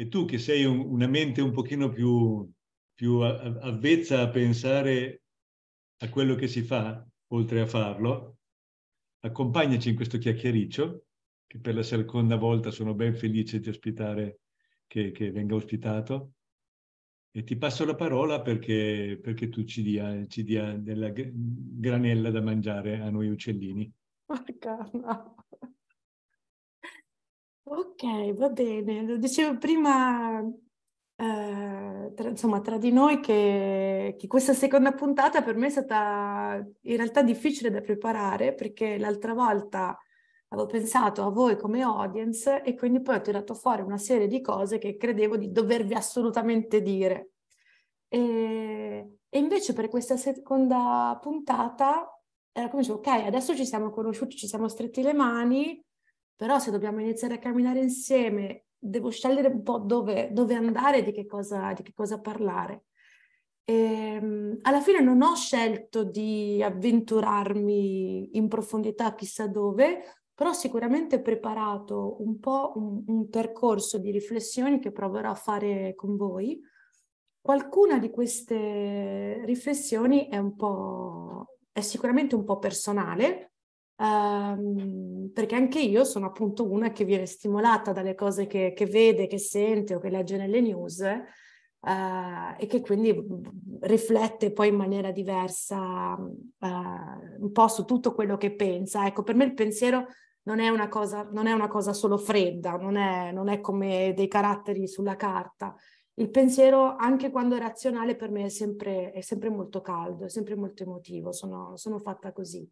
E tu che sei un, una mente un pochino più, più avvezza a pensare a quello che si fa, oltre a farlo, accompagnaci in questo chiacchiericcio, che per la seconda volta sono ben felice di ospitare, che, che venga ospitato. E ti passo la parola perché, perché tu ci dia, ci dia della granella da mangiare a noi uccellini. Ma Ok, va bene. Lo dicevo prima, eh, tra, insomma, tra di noi che, che, questa seconda puntata per me è stata in realtà difficile da preparare perché l'altra volta avevo pensato a voi come audience e quindi poi ho tirato fuori una serie di cose che credevo di dovervi assolutamente dire. E, e invece per questa seconda puntata era eh, come dicevo, ok, adesso ci siamo conosciuti, ci siamo stretti le mani però se dobbiamo iniziare a camminare insieme, devo scegliere un po' dove, dove andare, di che cosa, di che cosa parlare. E, ehm, alla fine non ho scelto di avventurarmi in profondità chissà dove, però sicuramente ho preparato un po' un, un, percorso di riflessioni che proverò a fare con voi. Qualcuna di queste riflessioni è, un po', è sicuramente un po' personale, ehm, perché anche io sono appunto una che viene stimolata dalle cose che, che vede, che sente o che legge nelle news eh, e che quindi riflette poi in maniera diversa eh, un po' su tutto quello che pensa. Ecco, per me il pensiero non è una cosa, è una cosa solo fredda, non è, non è come dei caratteri sulla carta il pensiero, anche quando è razionale, per me è sempre, è sempre molto caldo, è sempre molto emotivo, sono, sono fatta così.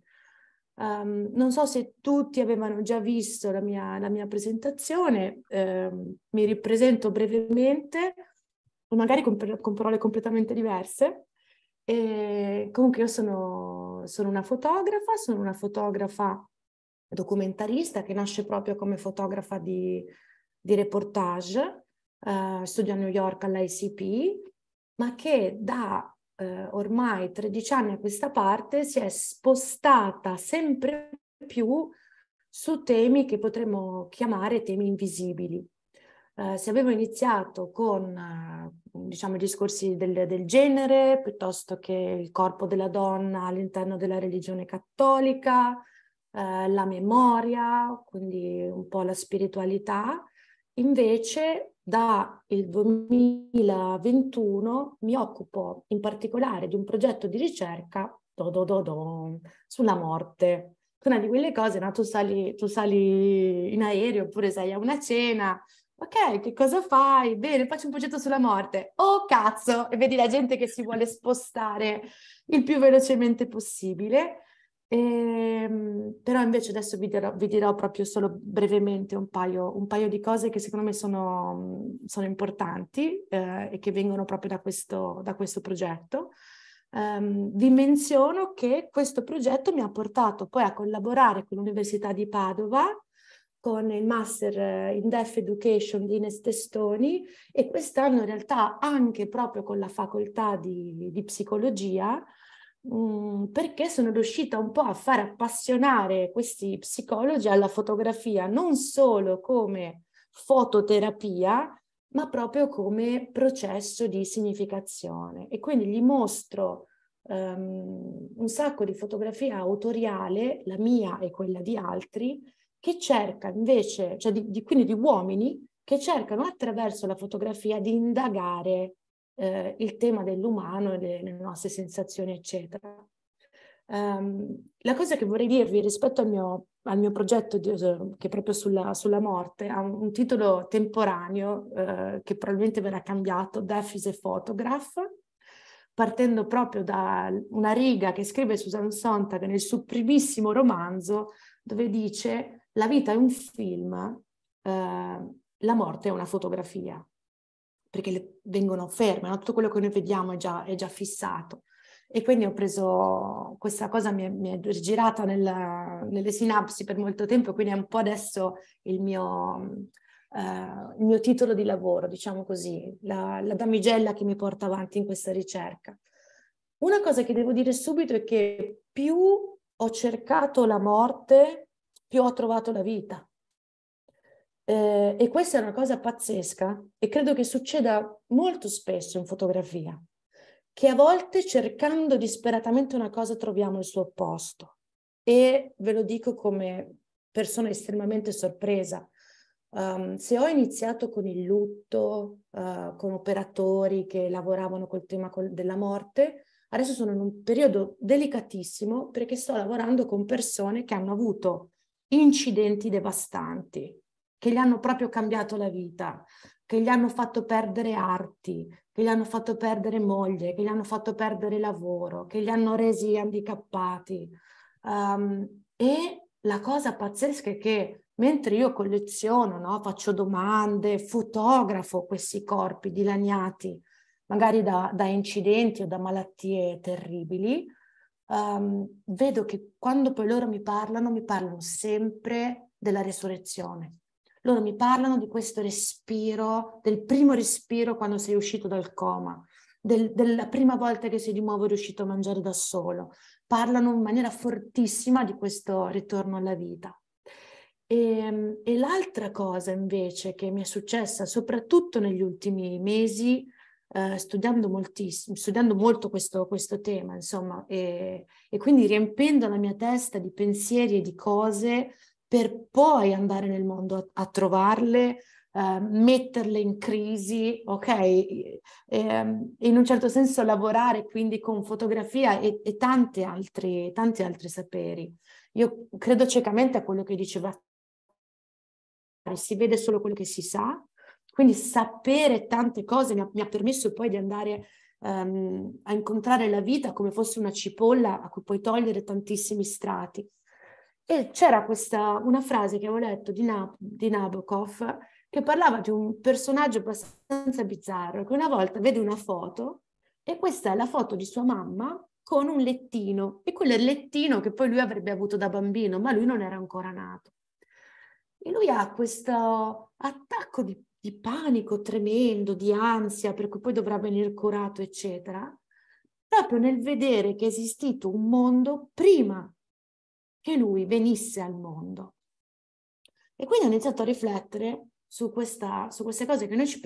Um, non so se tutti avevano già visto la mia, la mia presentazione, um, mi ripresento brevemente, magari con, con parole completamente diverse. E comunque io sono, sono una fotografa, sono una fotografa documentarista che nasce proprio come fotografa di, di reportage, uh, eh, studia a New York all'ICP, ma che da eh, ormai 13 anni a questa parte si è spostata sempre più su temi che potremmo chiamare temi invisibili. Eh, se avevo iniziato con eh, diciamo, discorsi del, del, genere, piuttosto che il corpo della donna all'interno della religione cattolica, eh, la memoria, quindi un po' la spiritualità, Invece dal 2021 mi occupo in particolare di un progetto di ricerca do, do, do, sulla morte. Una di quelle cose, no? tu, sali, tu sali in aereo oppure sei a una cena, ok, che cosa fai? Bene, faccio un progetto sulla morte. Oh cazzo! E vedi la gente che si vuole spostare il più velocemente possibile. E, ehm, però invece adesso vi dirò, vi dirò proprio solo brevemente un paio, un paio, di cose che secondo me sono, sono importanti eh, e che vengono proprio da questo, da questo progetto. Um, vi menziono che questo progetto mi ha portato poi a collaborare con l'Università di Padova con il Master in Deaf Education di Ines Testoni e quest'anno in realtà anche proprio con la facoltà di, di psicologia Mm, perché sono riuscita un po' a far appassionare questi psicologi alla fotografia, non solo come fototerapia, ma proprio come processo di significazione. E quindi gli mostro um, un sacco di fotografia autoriale, la mia e quella di altri, che cerca invece, cioè di, di, quindi di uomini, che cercano attraverso la fotografia di indagare eh, il tema dell'umano e delle nostre sensazioni, eccetera. Um, la cosa che vorrei dirvi rispetto al mio, al mio progetto di, eh, che è proprio sulla, sulla morte ha un, un titolo temporaneo eh, che probabilmente verrà cambiato, Death is a Photograph, partendo proprio da una riga che scrive Susan Sontag nel suo primissimo romanzo dove dice la vita è un film, eh, la morte è una fotografia perché le, vengono ferme, no? tutto quello che noi vediamo è già, è già, fissato. E quindi ho preso questa cosa, mi è, mi è girata nel, nelle sinapsi per molto tempo, quindi è un po' adesso il mio, eh, il mio titolo di lavoro, diciamo così, la, la damigella che mi porta avanti in questa ricerca. Una cosa che devo dire subito è che più ho cercato la morte, più ho trovato la vita. Eh, e questa è una cosa pazzesca e credo che succeda molto spesso in fotografia, che a volte cercando disperatamente una cosa troviamo il suo opposto. E ve lo dico come persona estremamente sorpresa. Um, se ho iniziato con il lutto, uh, con operatori che lavoravano col tema col- della morte, adesso sono in un periodo delicatissimo perché sto lavorando con persone che hanno avuto incidenti devastanti, che gli hanno proprio cambiato la vita, che gli hanno fatto perdere arti, che gli hanno fatto perdere moglie, che gli hanno fatto perdere lavoro, che li hanno resi handicappati. Um, e la cosa pazzesca è che mentre io colleziono, no, faccio domande, fotografo questi corpi dilaniati, magari da, da incidenti o da malattie terribili, um, vedo che quando poi loro mi parlano, mi parlano sempre della resurrezione, loro mi parlano di questo respiro, del primo respiro quando sei uscito dal coma, del, della prima volta che sei di nuovo riuscito a mangiare da solo. Parlano in maniera fortissima di questo ritorno alla vita. E, ehm, e l'altra cosa invece che mi è successa, soprattutto negli ultimi mesi, Uh, studiando moltissimo, studiando molto questo, questo tema, insomma, e, e, quindi riempendo la mia testa di pensieri e di cose per poi andare nel mondo a, a trovarle, eh, metterle in crisi, ok? E, ehm, in un certo senso lavorare quindi con fotografia e, e tanti, altri, tanti altri saperi. Io credo ciecamente a quello che diceva, si vede solo quello che si sa, quindi sapere tante cose mi ha, mi ha permesso poi di andare um, a incontrare la vita come fosse una cipolla a cui puoi togliere tantissimi strati. E c'era questa, una frase che avevo letto di, Na, di Nabokov che parlava di un personaggio abbastanza bizzarro, che una volta vede una foto e questa è la foto di sua mamma con un lettino e quello è il lettino che poi lui avrebbe avuto da bambino, ma lui non era ancora nato. E lui ha questo attacco di, di panico tremendo, di ansia, per cui poi dovrà venire curato, eccetera, proprio nel vedere che è esistito un mondo prima che lui venisse al mondo. E quindi ho iniziato a riflettere su, questa, su queste cose che noi ci,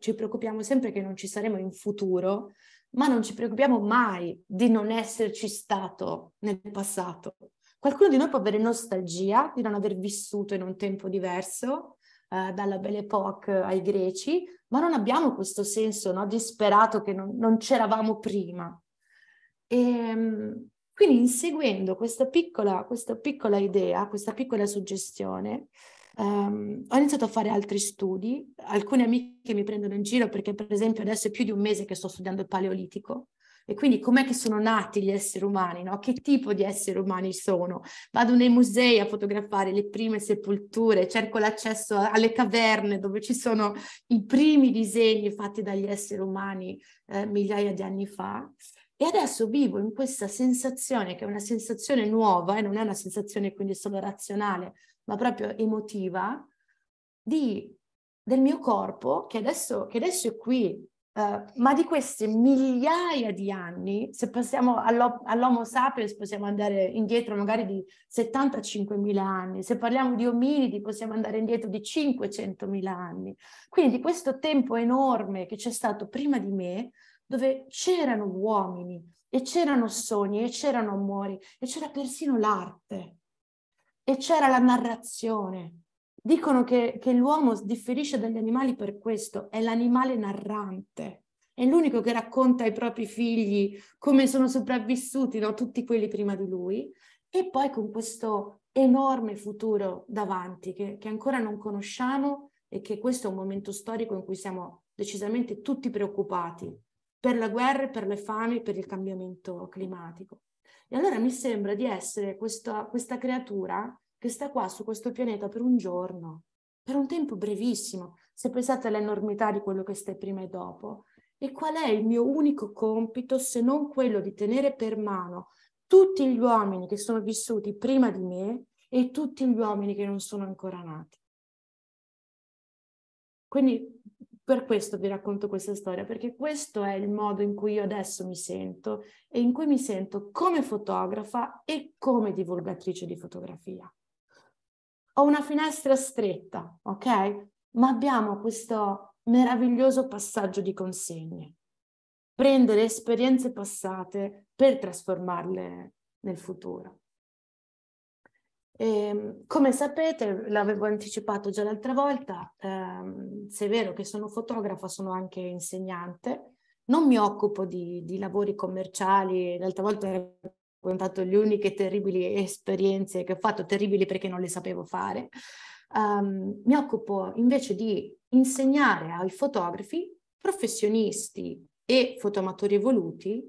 ci preoccupiamo sempre che non ci saremo in futuro, ma non ci preoccupiamo mai di non esserci stato nel passato. Qualcuno di noi può avere nostalgia di non aver vissuto in un tempo diverso, eh, dalla Belle Époque ai greci, ma non abbiamo questo senso no, disperato che non, non c'eravamo prima. E, ehm, quindi inseguendo questa piccola, questa piccola idea, questa piccola suggestione, Um, ho iniziato a fare altri studi, alcune amiche mi prendono in giro perché per esempio adesso è più di un mese che sto studiando il Paleolitico e quindi com'è che sono nati gli esseri umani, no? che tipo di esseri umani sono. Vado nei musei a fotografare le prime sepolture, cerco l'accesso alle caverne dove ci sono i primi disegni fatti dagli esseri umani eh, migliaia di anni fa e adesso vivo in questa sensazione, che è una sensazione nuova e non è una sensazione quindi solo razionale, ma proprio emotiva, di, del mio corpo che adesso, che adesso è qui, uh, ma di queste migliaia di anni, se passiamo all'Homo all'homo sapiens possiamo andare indietro magari di 75.000 anni, se parliamo di ominidi possiamo andare indietro di 500.000 anni. Quindi di questo tempo enorme che c'è stato prima di me, dove c'erano uomini e c'erano sogni e c'erano amori e c'era persino l'arte e c'era la narrazione. Dicono che, che l'uomo differisce dagli animali per questo, è l'animale narrante è l'unico che racconta ai propri figli come sono sopravvissuti no? tutti quelli prima di lui e poi con questo enorme futuro davanti che, che, ancora non conosciamo e che questo è un momento storico in cui siamo decisamente tutti preoccupati per la guerra, per le fame, per il cambiamento climatico. E allora mi sembra di essere questa, questa creatura che sta qua su questo pianeta per un giorno, per un tempo brevissimo, se pensate all'enormità di quello che stai prima e dopo. E qual è il mio unico compito se non quello di tenere per mano tutti gli uomini che sono vissuti prima di me e tutti gli uomini che non sono ancora nati. Quindi per questo vi racconto questa storia, perché questo è il modo in cui io adesso mi sento e in cui mi sento come fotografa e come divulgatrice di fotografia. Ho una finestra stretta, ok? Ma abbiamo questo meraviglioso passaggio di consegne. Prendere esperienze passate per trasformarle nel futuro. E, ehm, come sapete, l'avevo anticipato già l'altra volta, ehm, se è vero che sono fotografa, sono anche insegnante. Non mi occupo di, di lavori commerciali, l'altra volta ho raccontato le uniche terribili esperienze che ho fatto, terribili perché non le sapevo fare. Um, mi occupo invece di insegnare ai fotografi, professionisti e fotomatori evoluti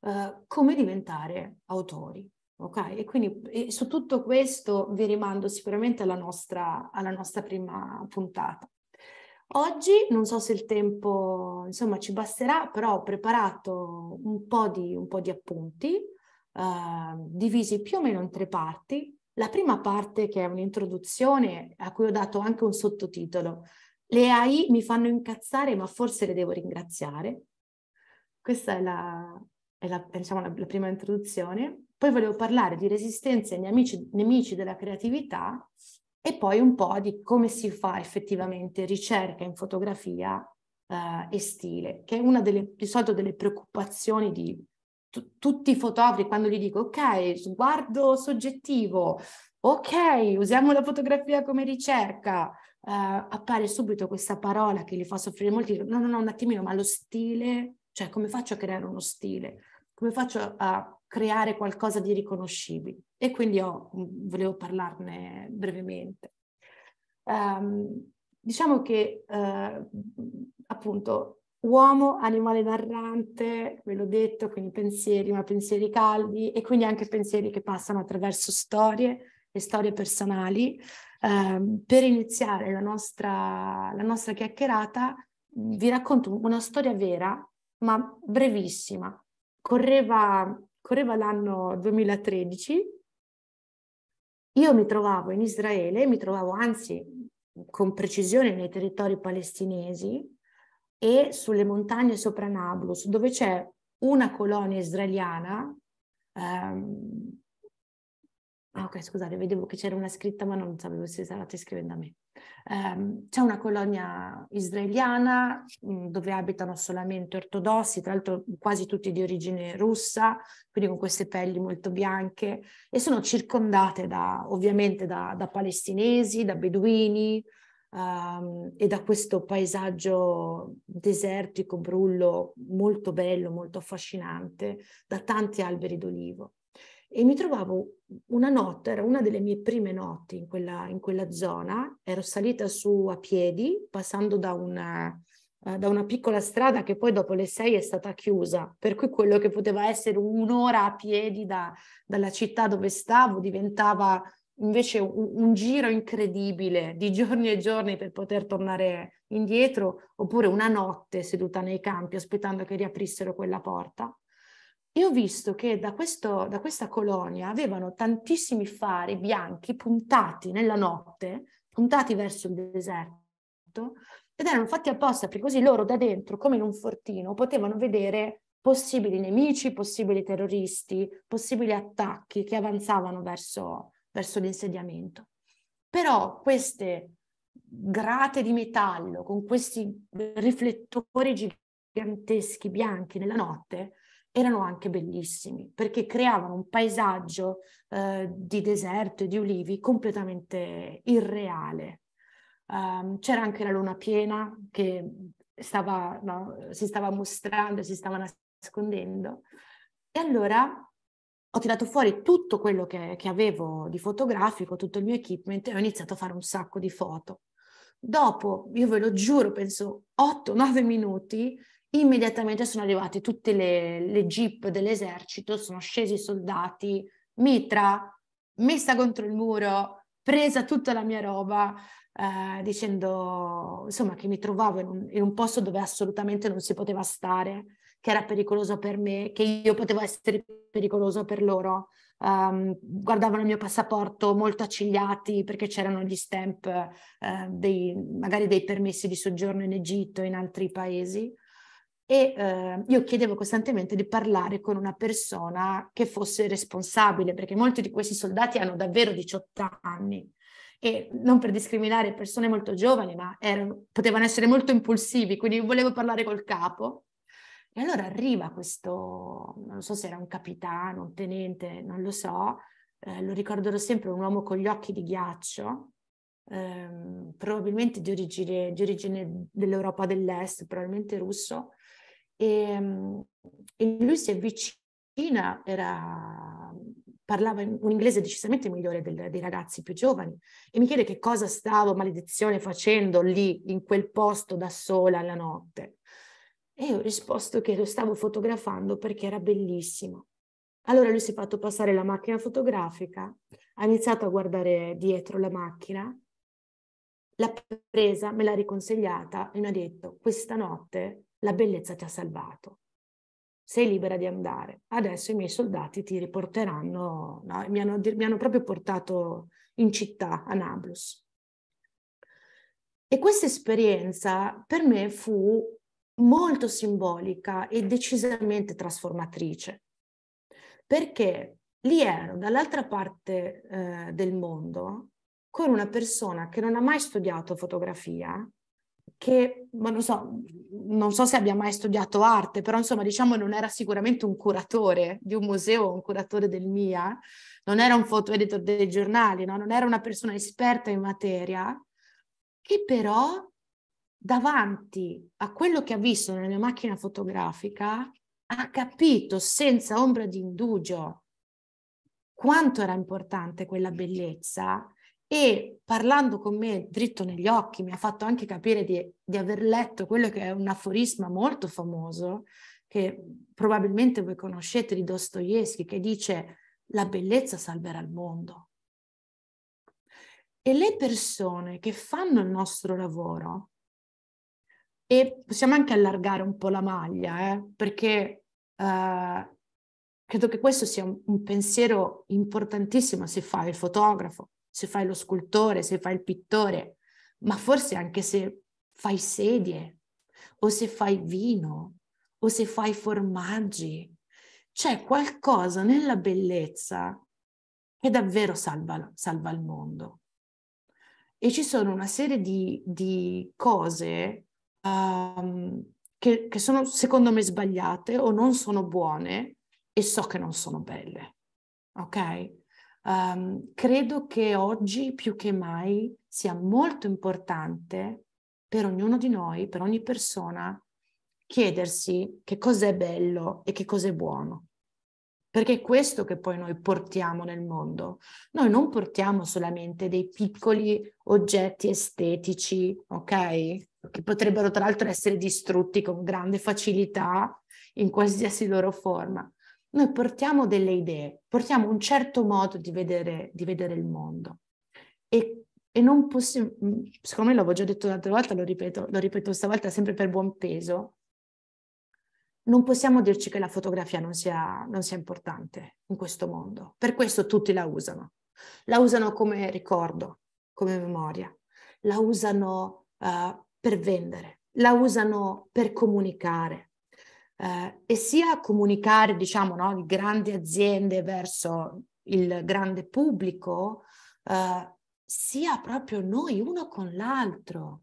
uh, come diventare autori. Ok, e quindi e su tutto questo vi rimando sicuramente alla nostra, alla nostra prima puntata. Oggi non so se il tempo insomma ci basterà, però ho preparato un po' di, un po di appunti eh, divisi più o meno in tre parti. La prima parte che è un'introduzione a cui ho dato anche un sottotitolo. Le AI mi fanno incazzare ma forse le devo ringraziare. Questa è la, è la, diciamo, la, la prima introduzione. Poi volevo parlare di resistenze e amici, nemici della creatività e poi un po' di come si fa effettivamente ricerca in fotografia eh, e stile, che è una delle, di solito delle preoccupazioni di t- tutti i fotografi quando gli dico ok, sguardo soggettivo, ok, usiamo la fotografia come ricerca, eh, appare subito questa parola che li fa soffrire molti, no, no, no, un attimino, ma lo stile, cioè come faccio a creare uno stile? Come faccio a creare qualcosa di riconoscibile. E quindi ho, volevo parlarne brevemente. Um, diciamo che eh, appunto uomo, animale narrante, ve l'ho detto, quindi pensieri, ma pensieri caldi e quindi anche pensieri che passano attraverso storie e storie personali. Eh, per iniziare la nostra, la nostra chiacchierata vi racconto una storia vera, ma brevissima. Correva correva l'anno 2013, io mi trovavo in Israele, mi trovavo anzi con precisione nei territori palestinesi e sulle montagne sopra Nablus, dove c'è una colonia israeliana ehm, Ah, ok, scusate, vedevo che c'era una scritta, ma non sapevo se stavate scrivendo a me. Um, c'è una colonia israeliana mh, mm, dove abitano solamente ortodossi, tra l'altro quasi tutti di origine russa, quindi con queste pelli molto bianche, e sono circondate da, ovviamente da, da palestinesi, da beduini um, e da questo paesaggio desertico, brullo, molto bello, molto affascinante, da tanti alberi d'olivo e mi trovavo una notte, era una delle mie prime notti in quella, in quella zona, ero salita su a piedi, passando da una, uh, da una, piccola strada che poi dopo le sei è stata chiusa, per cui quello che poteva essere un'ora a piedi da, dalla città dove stavo diventava invece un, un, giro incredibile di giorni e giorni per poter tornare indietro, oppure una notte seduta nei campi aspettando che riaprissero quella porta. E ho visto che da, questo, da questa colonia avevano tantissimi fari bianchi puntati nella notte, puntati verso il deserto, ed erano fatti apposta perché così loro da dentro, come in un fortino, potevano vedere possibili nemici, possibili terroristi, possibili attacchi che avanzavano verso, verso l'insediamento. Però queste grate di metallo con questi riflettori giganteschi bianchi nella notte erano anche bellissimi perché creavano un paesaggio eh, di deserto e di ulivi completamente irreale. Um, c'era anche la luna piena che stava, no, si stava mostrando, si stava nascondendo. E allora ho tirato fuori tutto quello che, che avevo di fotografico, tutto il mio equipment e ho iniziato a fare un sacco di foto. Dopo, io ve lo giuro, penso 8-9 minuti, Immediatamente sono arrivate tutte le, le jeep dell'esercito, sono scesi i soldati, mitra, messa contro il muro, presa tutta la mia roba, eh, dicendo insomma che mi trovavo in un, in un, posto dove assolutamente non si poteva stare, che era pericoloso per me, che io potevo essere pericoloso per loro. Um, guardavano il mio passaporto molto accigliati perché c'erano gli stamp eh, dei, magari dei permessi di soggiorno in Egitto e in altri paesi e eh, io chiedevo costantemente di parlare con una persona che fosse responsabile, perché molti di questi soldati hanno davvero 18 anni e non per discriminare persone molto giovani, ma erano, potevano essere molto impulsivi, quindi volevo parlare col capo. E allora arriva questo, non so se era un capitano, un tenente, non lo so, eh, lo ricorderò sempre, un uomo con gli occhi di ghiaccio, ehm, probabilmente di origine, di origine dell'Europa dell'Est, probabilmente russo, e, ehm, e lui si avvicina, era, parlava un inglese decisamente migliore del, dei ragazzi più giovani e mi chiede che cosa stavo, maledizione, facendo lì in quel posto da sola la notte. E io ho risposto che lo stavo fotografando perché era bellissimo. Allora lui si è fatto passare la macchina fotografica, ha iniziato a guardare dietro la macchina, l'ha presa, me l'ha riconsegnata e mi ha detto questa notte la bellezza ti ha salvato. Sei libera di andare. Adesso i miei soldati ti riporteranno, no, mi, hanno, mi hanno proprio portato in città, a Nablus. E questa esperienza per me fu molto simbolica e decisamente trasformatrice, perché lì ero dall'altra parte eh, del mondo con una persona che non ha mai studiato fotografia, che, non so, non so se abbia mai studiato arte, però insomma diciamo non era sicuramente un curatore di un museo, un curatore del MIA, non era un foto editor dei giornali, no? non era una persona esperta in materia, che però davanti a quello che ha visto nella macchina fotografica ha capito senza ombra di indugio quanto era importante quella bellezza e parlando con me dritto negli occhi mi ha fatto anche capire di, di aver letto quello che è un aforisma molto famoso, che probabilmente voi conoscete di Dostoevsky, che dice la bellezza salverà il mondo. E le persone che fanno il nostro lavoro, e possiamo anche allargare un po' la maglia, eh, perché eh, credo che questo sia un, un pensiero importantissimo se fa il fotografo, se fai lo scultore, se fai il pittore, ma forse anche se fai sedie o se fai vino o se fai formaggi. C'è qualcosa nella bellezza che davvero salva, salva il mondo. E ci sono una serie di, di cose um, che, che sono secondo me sbagliate o non sono buone e so che non sono belle. Ok? Um, credo che oggi più che mai sia molto importante per ognuno di noi, per ogni persona, chiedersi che cos'è bello e che cos'è buono. Perché è questo che poi noi portiamo nel mondo. Noi non portiamo solamente dei piccoli oggetti estetici, ok? Che potrebbero tra l'altro essere distrutti con grande facilità in qualsiasi loro forma. Noi portiamo delle idee, portiamo un certo modo di vedere, di vedere il mondo. E, e non possiamo, mm, secondo me l'avevo già detto un'altra volta, lo ripeto, lo ripeto stavolta sempre per buon peso, non possiamo dirci che la fotografia non sia, non sia importante in questo mondo. Per questo tutti la usano. La usano come ricordo, come memoria, la usano uh, per vendere, la usano per comunicare, eh, e sia comunicare, diciamo, no, di grandi aziende verso il grande pubblico, eh, sia proprio noi uno con l'altro.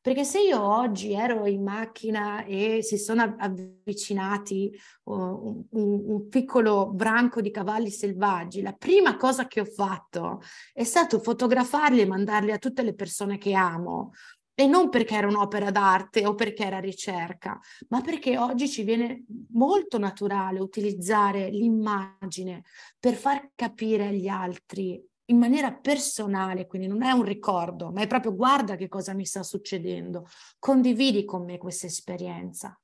Perché se io oggi ero in macchina e si sono avvicinati uh, un, un, piccolo branco di cavalli selvaggi, la prima cosa che ho fatto è stato fotografarli e mandarli a tutte le persone che amo, e non perché era un'opera d'arte o perché era ricerca, ma perché oggi ci viene molto naturale utilizzare l'immagine per far capire agli altri in maniera personale, quindi non è un ricordo, ma è proprio guarda che cosa mi sta succedendo, condividi con me questa esperienza.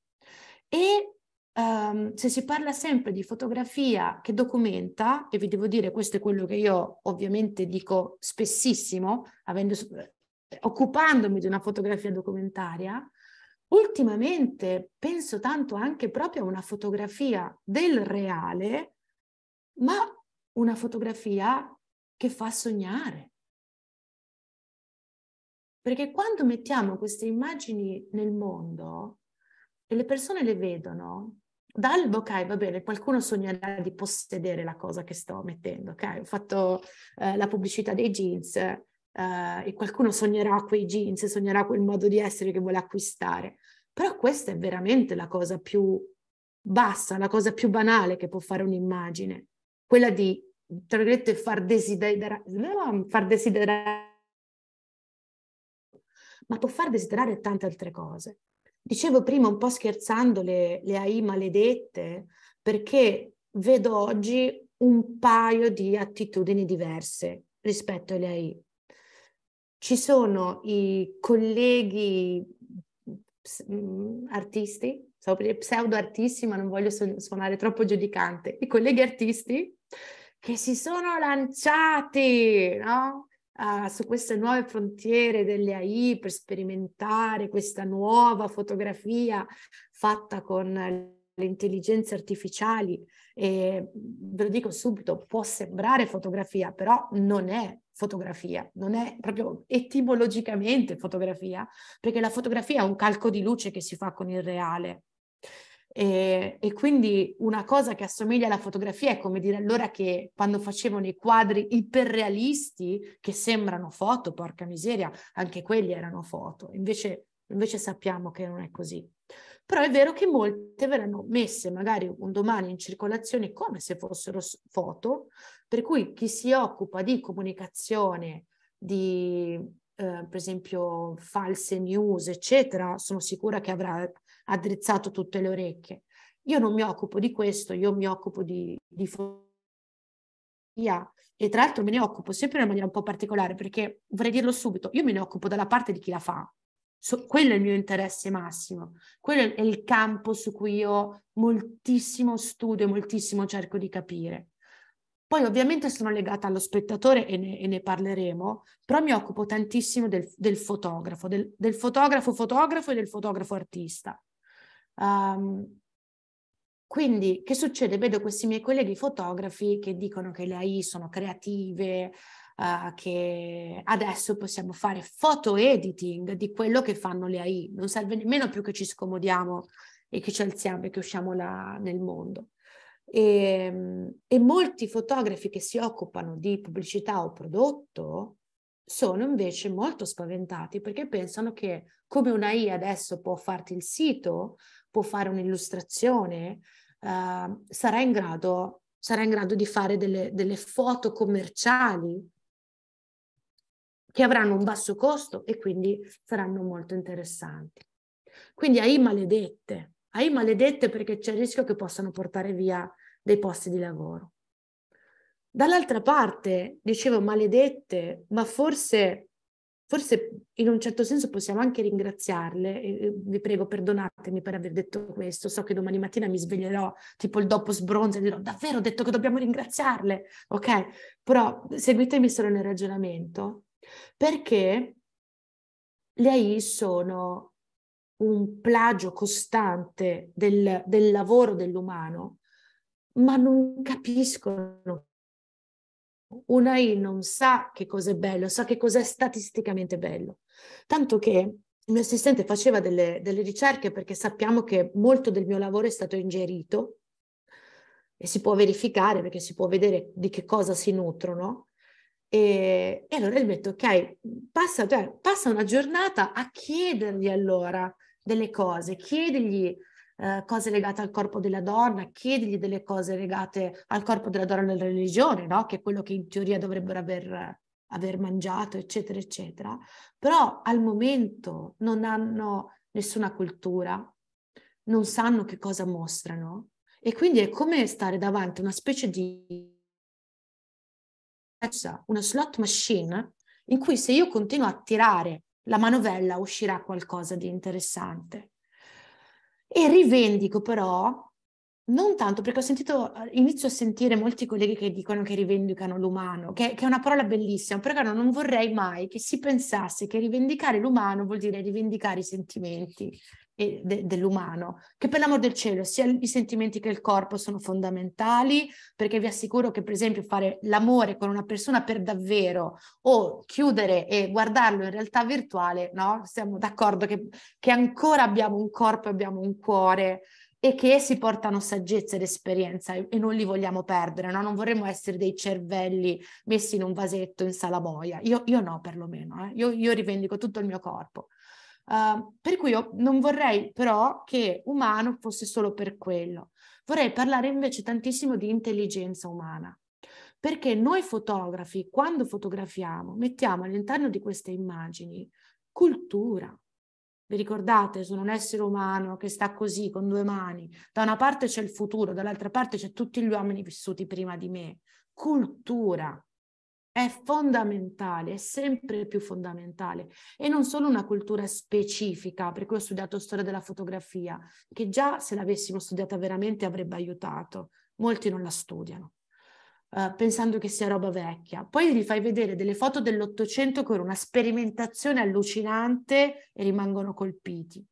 E um, se si parla sempre di fotografia che documenta, e vi devo dire questo è quello che io ovviamente dico spessissimo, avendo occupandomi di una fotografia documentaria, ultimamente penso tanto anche proprio a una fotografia del reale, ma una fotografia che fa sognare. Perché quando mettiamo queste immagini nel mondo e le persone le vedono, dal ok, va bene, qualcuno sognerà di possedere la cosa che sto mettendo, ok? Ho fatto eh, la pubblicità dei jeans, eh, e qualcuno sognerà quei jeans, e sognerà quel modo di essere che vuole acquistare. Però questa è veramente la cosa più bassa, la cosa più banale che può fare un'immagine, quella di, tra virgolette, far desiderare, far desiderare, ma può far desiderare tante altre cose. Dicevo prima un po' scherzando le, le AI maledette, perché vedo oggi un paio di attitudini diverse rispetto alle AI ci sono i colleghi mm, artisti, stavo per eh, pseudo artisti, ma non voglio suonare troppo giudicante, i colleghi artisti che si sono lanciati no? uh, su queste nuove frontiere delle AI per sperimentare questa nuova fotografia fatta con le intelligenze artificiali e ve lo dico subito, può sembrare fotografia, però non è fotografia, non è proprio etimologicamente fotografia, perché la fotografia è un calco di luce che si fa con il reale. E, e, quindi una cosa che assomiglia alla fotografia è come dire allora che quando facevano i quadri iperrealisti che sembrano foto, porca miseria, anche quelli erano foto, invece, invece sappiamo che non è così però è vero che molte verranno messe magari un domani in circolazione come se fossero foto, per cui chi si occupa di comunicazione, di eh, per esempio false news, eccetera, sono sicura che avrà addrizzato tutte le orecchie. Io non mi occupo di questo, io mi occupo di, di fotografia e tra l'altro me ne occupo sempre in una maniera un po' particolare perché vorrei dirlo subito, io me ne occupo dalla parte di chi la fa, So, quello è il mio interesse massimo, quello è il campo su cui io moltissimo studio, moltissimo cerco di capire. Poi ovviamente sono legata allo spettatore e ne, e ne parleremo, però mi occupo tantissimo del, del fotografo, del, del, fotografo fotografo e del fotografo artista. Um, quindi che succede? Vedo questi miei colleghi fotografi che dicono che le AI sono creative, uh, che adesso possiamo fare photo editing di quello che fanno le AI. Non serve nemmeno più che ci scomodiamo e che ci alziamo e che usciamo là nel mondo. E, ehm, e molti fotografi che si occupano di pubblicità o prodotto sono invece molto spaventati perché pensano che come una AI adesso può farti il sito, può fare un'illustrazione, uh, sarà, in grado, sarà, in grado, di fare delle, delle foto commerciali che avranno un basso costo e quindi saranno molto interessanti. Quindi AI maledette, AI maledette perché c'è il rischio che possano portare via dei posti di lavoro. Dall'altra parte, dicevo maledette, ma forse, forse in un certo senso possiamo anche ringraziarle, vi prego perdonatemi per aver detto questo, so che domani mattina mi sveglierò tipo il dopo sbronzo e dirò davvero ho detto che dobbiamo ringraziarle, ok? Però seguitemi solo nel ragionamento, perché le AI sono un plagio costante del, del lavoro dell'umano, ma non capiscono una AI non sa che cos'è bello, sa che cos'è statisticamente bello. Tanto che il mio assistente faceva delle, delle, ricerche perché sappiamo che molto del mio lavoro è stato ingerito e si può verificare perché si può vedere di che cosa si nutrono. E, e allora gli ho detto, ok, passa, cioè, passa, una giornata a chiedergli allora delle cose, chiedigli eh, cose legate al corpo della donna, chiedigli delle cose legate al corpo della donna nella religione, no? che è quello che in teoria dovrebbero aver, aver mangiato, eccetera, eccetera. Però al momento non hanno nessuna cultura, non sanno che cosa mostrano e quindi è come stare davanti a una specie di testa una slot machine in cui se io continuo a tirare la manovella uscirà qualcosa di interessante. E rivendico però, non tanto perché ho sentito, inizio a sentire molti colleghi che dicono che rivendicano l'umano, che, che è una parola bellissima, però non vorrei mai che si pensasse che rivendicare l'umano vuol dire rivendicare i sentimenti, e de- dell'umano, che per l'amor del cielo sia i sentimenti che il corpo sono fondamentali, perché vi assicuro che per esempio fare l'amore con una persona per davvero o chiudere e guardarlo in realtà virtuale, no? Siamo d'accordo che, che ancora abbiamo un corpo, abbiamo un cuore e che si portano saggezza ed esperienza e non li vogliamo perdere, no? non vorremmo essere dei cervelli messi in un vasetto in salamoia, io, io no perlomeno, eh? io, io rivendico tutto il mio corpo. Ehm, per cui io non vorrei però che umano fosse solo per quello. Vorrei parlare invece tantissimo di intelligenza umana, perché noi fotografi, quando fotografiamo, mettiamo all'interno di queste immagini cultura, vi ricordate, sono un essere umano che sta così con due mani. Da una parte c'è il futuro, dall'altra parte c'è tutti gli uomini vissuti prima di me. Cultura è fondamentale, è sempre più fondamentale e non solo una cultura specifica, per cui ho studiato storia della fotografia, che già se l'avessimo studiata veramente avrebbe aiutato, molti non la studiano. Uh, pensando che sia roba vecchia. Poi gli fai vedere delle foto dell'Ottocento con una sperimentazione allucinante e rimangono colpiti.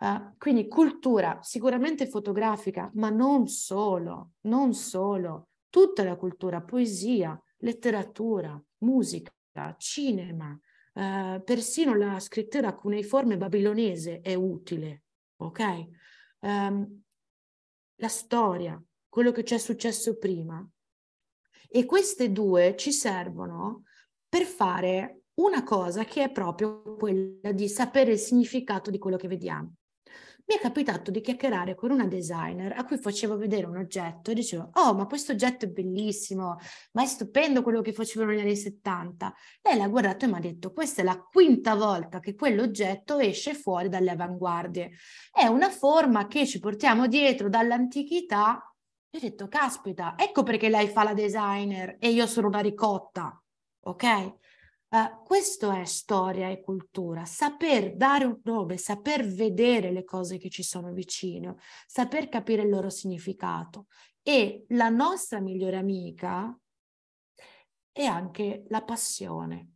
Uh, quindi cultura sicuramente fotografica, ma non solo, non solo, tutta la cultura, poesia, letteratura, musica, cinema, eh, persino la scrittura cuneiforme babilonese è utile, ok? Um, la storia, quello che ci è successo prima. E queste due ci servono per fare una cosa che è proprio quella di sapere il significato di quello che vediamo mi è capitato di chiacchierare con una designer a cui facevo vedere un oggetto e dicevo, oh, ma questo oggetto è bellissimo, ma è stupendo quello che facevano negli anni 70. Lei l'ha guardato e mi ha detto, questa è la quinta volta che quell'oggetto esce fuori dalle avanguardie. È una forma che ci portiamo dietro dall'antichità. E ho detto, caspita, ecco perché lei fa la designer e io sono una ricotta, ok? Uh, questo è storia e cultura, saper dare un nome, saper vedere le cose che ci sono vicino, saper capire il loro significato. E la nostra migliore amica è anche la passione.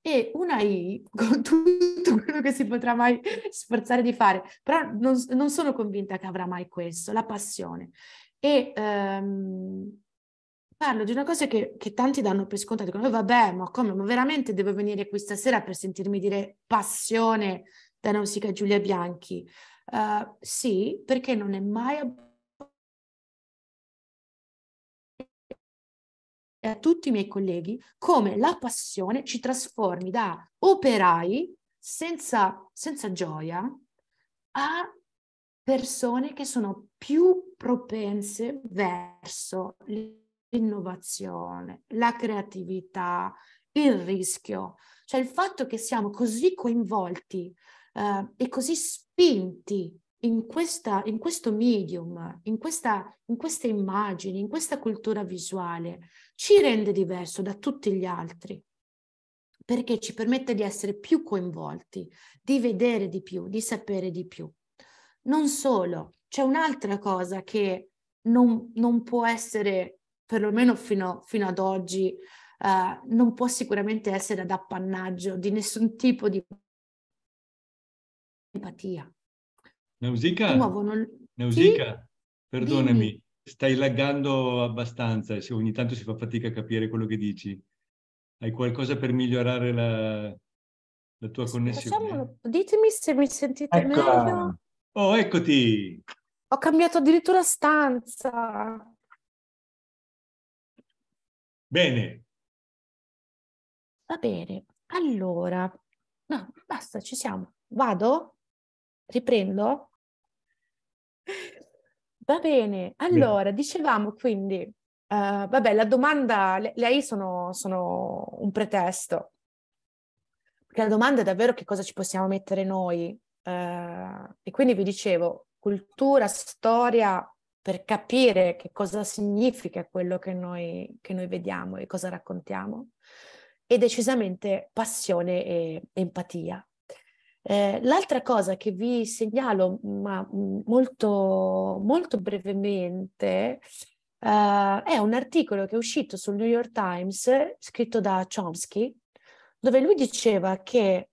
E una I, con tutto quello che si potrà mai sforzare di fare, però non, non sono convinta che avrà mai questo, la passione. E um, parlo di una cosa che, che tanti danno per scontato, dicono eh, vabbè, ma come, ma veramente devo venire qui stasera per sentirmi dire passione da Nausica Giulia Bianchi? Uh, sì, perché non è mai a tutti i miei colleghi come la passione ci trasformi da operai senza, senza gioia a persone che sono più propense verso l'innovazione, la creatività, il rischio, cioè il fatto che siamo così coinvolti eh, e così spinti in, questa, in questo medium, in, questa, in queste immagini, in questa cultura visuale, ci rende diverso da tutti gli altri perché ci permette di essere più coinvolti, di vedere di più, di sapere di più. Non solo, c'è un'altra cosa che non, non può essere perlomeno fino, fino ad oggi, eh, non può sicuramente essere ad appannaggio di nessun tipo di empatia. Neusica, Non... sì? perdonami, Dimmi. stai laggando abbastanza, ogni tanto si fa fatica a capire quello che dici. Hai qualcosa per migliorare la, la tua connessione? Facciamolo. Ditemi se mi sentite Eccola. meglio. Oh, eccoti! Ho cambiato addirittura stanza. Bene. Va bene. Allora, no, basta, ci siamo. Vado? Riprendo? Va bene. Allora, bene. dicevamo quindi, uh, vabbè, la domanda, lei sono, sono un pretesto. Perché la domanda è davvero che cosa ci possiamo mettere noi. Uh, e quindi vi dicevo, cultura, storia, per capire che cosa significa quello che noi, che noi vediamo e cosa raccontiamo, e decisamente passione e empatia. Eh, l'altra cosa che vi segnalo, ma mm, molto, molto brevemente, eh, è un articolo che è uscito sul New York Times, scritto da Chomsky, dove lui diceva che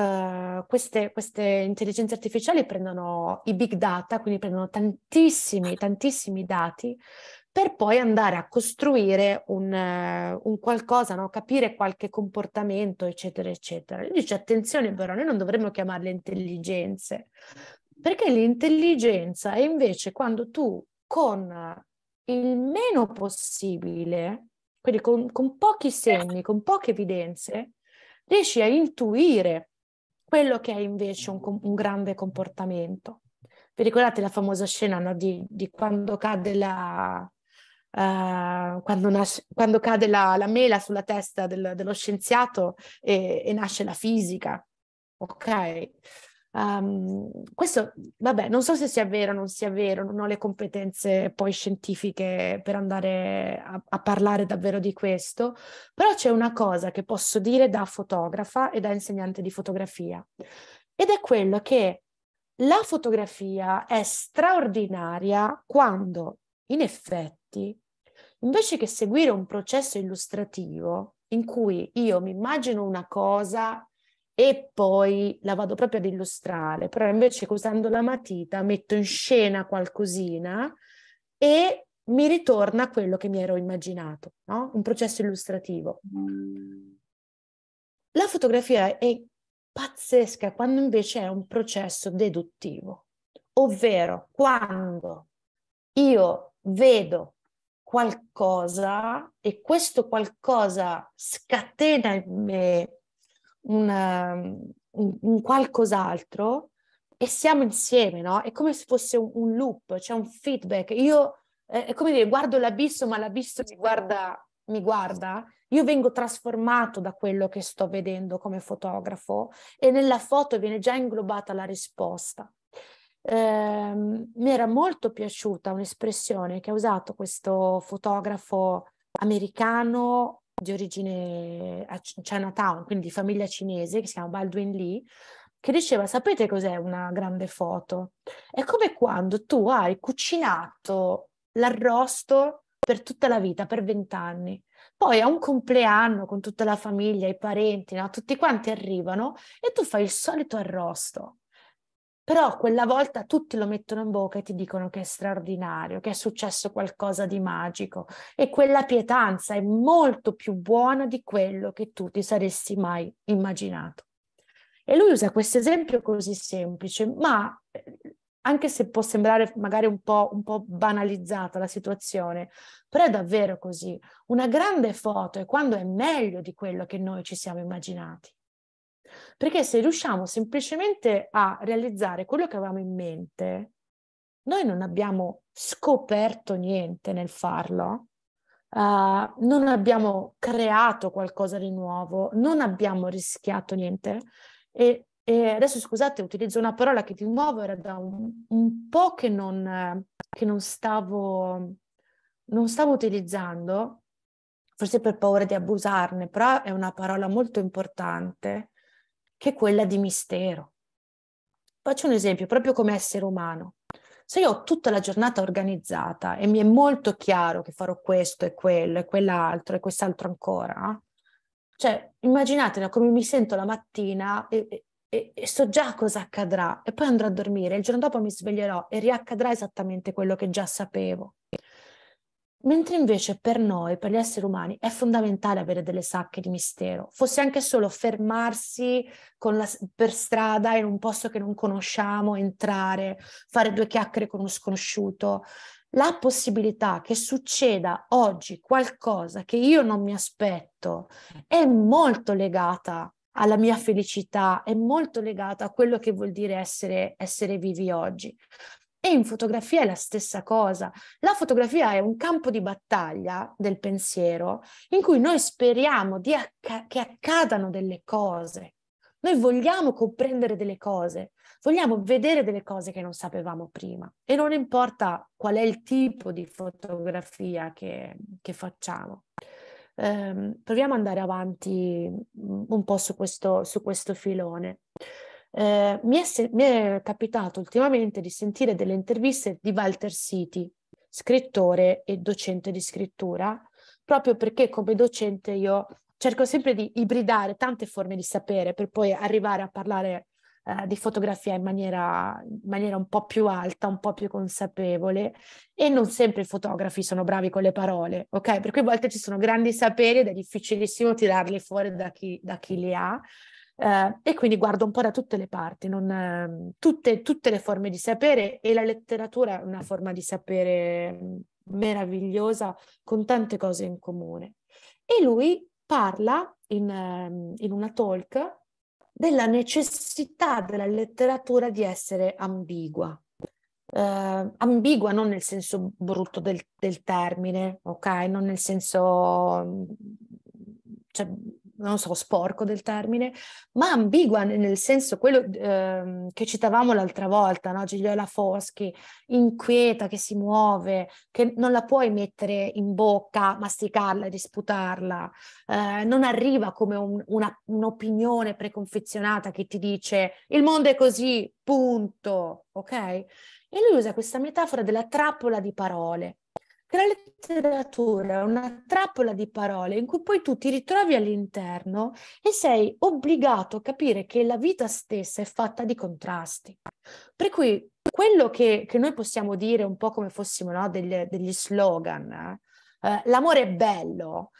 eh, queste, queste, intelligenze artificiali prendono i big data, quindi prendono tantissimi, tantissimi dati per poi andare a costruire un, uh, un qualcosa, no? capire qualche comportamento, eccetera, eccetera. Io dice attenzione però, noi non dovremmo chiamarle intelligenze, perché l'intelligenza è invece quando tu con il meno possibile, quindi con, con, pochi segni, con poche evidenze, riesci a intuire quello che è invece un, un grande comportamento. Vi ricordate la famosa scena no, di, di, quando cade la, Uh, quando, nasce, quando, cade la, la, mela sulla testa del, dello scienziato e, e, nasce la fisica. Ok? Um, questo, vabbè, non so se sia vero o non sia vero, non ho le competenze poi scientifiche per andare a, a, parlare davvero di questo, però c'è una cosa che posso dire da fotografa e da insegnante di fotografia, ed è quello che la fotografia è straordinaria quando, in effetti, invece che seguire un processo illustrativo in cui io mi immagino una cosa e poi la vado proprio ad illustrare, però invece usando la matita metto in scena qualcosina e mi ritorna quello che mi ero immaginato, no? un processo illustrativo. La fotografia è pazzesca quando invece è un processo deduttivo, ovvero quando io vedo qualcosa e questo qualcosa scatena in me una, ehm, un, un, qualcos'altro e siamo insieme, no? È come se fosse un, un loop, c'è cioè un feedback. Io, eh, è come dire, guardo l'abisso, ma l'abisso mi guarda, mi guarda. Io vengo trasformato da quello che sto vedendo come fotografo e nella foto viene già inglobata la risposta. Eh, mi era molto piaciuta un'espressione che ha usato questo fotografo americano di origine a Chinatown, quindi di famiglia cinese, che si chiama Baldwin Lee, che diceva, sapete cos'è una grande foto? È come quando tu hai cucinato l'arrosto per tutta la vita, per vent'anni. Poi a un compleanno con tutta la famiglia, i parenti, no? tutti quanti arrivano e tu fai il solito arrosto. Però quella volta tutti lo mettono in bocca e ti dicono che è straordinario, che è successo qualcosa di magico e quella pietanza è molto più buona di quello che tu ti saresti mai immaginato. E lui usa questo esempio così semplice, ma eh, anche se può sembrare magari un po', un po', banalizzata la situazione, però è davvero così. Una grande foto è quando è meglio di quello che noi ci siamo immaginati. Perché se riusciamo semplicemente a realizzare quello che avevamo in mente, noi non abbiamo scoperto niente nel farlo, uh, non abbiamo creato qualcosa di nuovo, non abbiamo rischiato niente. E, e adesso scusate, utilizzo una parola che di nuovo era da un, un po' che non, che non stavo, non stavo utilizzando, forse per paura di abusarne, però è una parola molto importante che è quella di mistero. Faccio un esempio, proprio come essere umano. Se io ho tutta la giornata organizzata e mi è molto chiaro che farò questo e quello e quell'altro e quest'altro ancora, cioè immaginatela come mi sento la mattina e, e, e, so già cosa accadrà e poi andrò a dormire, il giorno dopo mi sveglierò e riaccadrà esattamente quello che già sapevo. Mentre invece per noi, per gli esseri umani, è fondamentale avere delle sacche di mistero, fosse anche solo fermarsi la, per strada in un posto che non conosciamo, entrare, fare due chiacchiere con uno sconosciuto. La possibilità che succeda oggi qualcosa che io non mi aspetto è molto legata alla mia felicità, è molto legata a quello che vuol dire essere, essere vivi oggi. E in fotografia è la stessa cosa. La fotografia è un campo di battaglia del pensiero in cui noi speriamo acc- che accadano delle cose. Noi vogliamo comprendere delle cose, vogliamo vedere delle cose che non sapevamo prima e non importa qual è il tipo di fotografia che, che facciamo. Ehm, proviamo ad andare avanti mm, un po' su questo, su questo filone eh, mi, è se- mi, è capitato ultimamente di sentire delle interviste di Walter Siti, scrittore e docente di scrittura, proprio perché come docente io cerco sempre di ibridare tante forme di sapere per poi arrivare a parlare eh, di fotografia in maniera, in maniera un po' più alta, un po' più consapevole e non sempre i fotografi sono bravi con le parole, ok? Per cui a volte ci sono grandi saperi ed è difficilissimo tirarli fuori da chi, da chi li ha eh, e quindi guardo un po' da tutte le parti, non, ehm, tutte, tutte, le forme di sapere e la letteratura è una forma di sapere meravigliosa con tante cose in comune. E lui parla in, ehm, in una talk della necessità della letteratura di essere ambigua. Eh, ambigua non nel senso brutto del, del termine, ok? Non nel senso cioè, non so, sporco del termine, ma ambigua nel senso quello eh, che citavamo l'altra volta, no? Gigliola Foschi, inquieta, che si muove, che non la puoi mettere in bocca, masticarla e disputarla, eh, non arriva come un, una, un'opinione preconfezionata che ti dice il mondo è così, punto, ok? E lui usa questa metafora della trappola di parole, che la letteratura è una trappola di parole in cui poi tu ti ritrovi all'interno e sei obbligato a capire che la vita stessa è fatta di contrasti. Per cui quello che, che noi possiamo dire un po' come fossimo no, degli, degli, slogan, eh, eh l'amore è bello,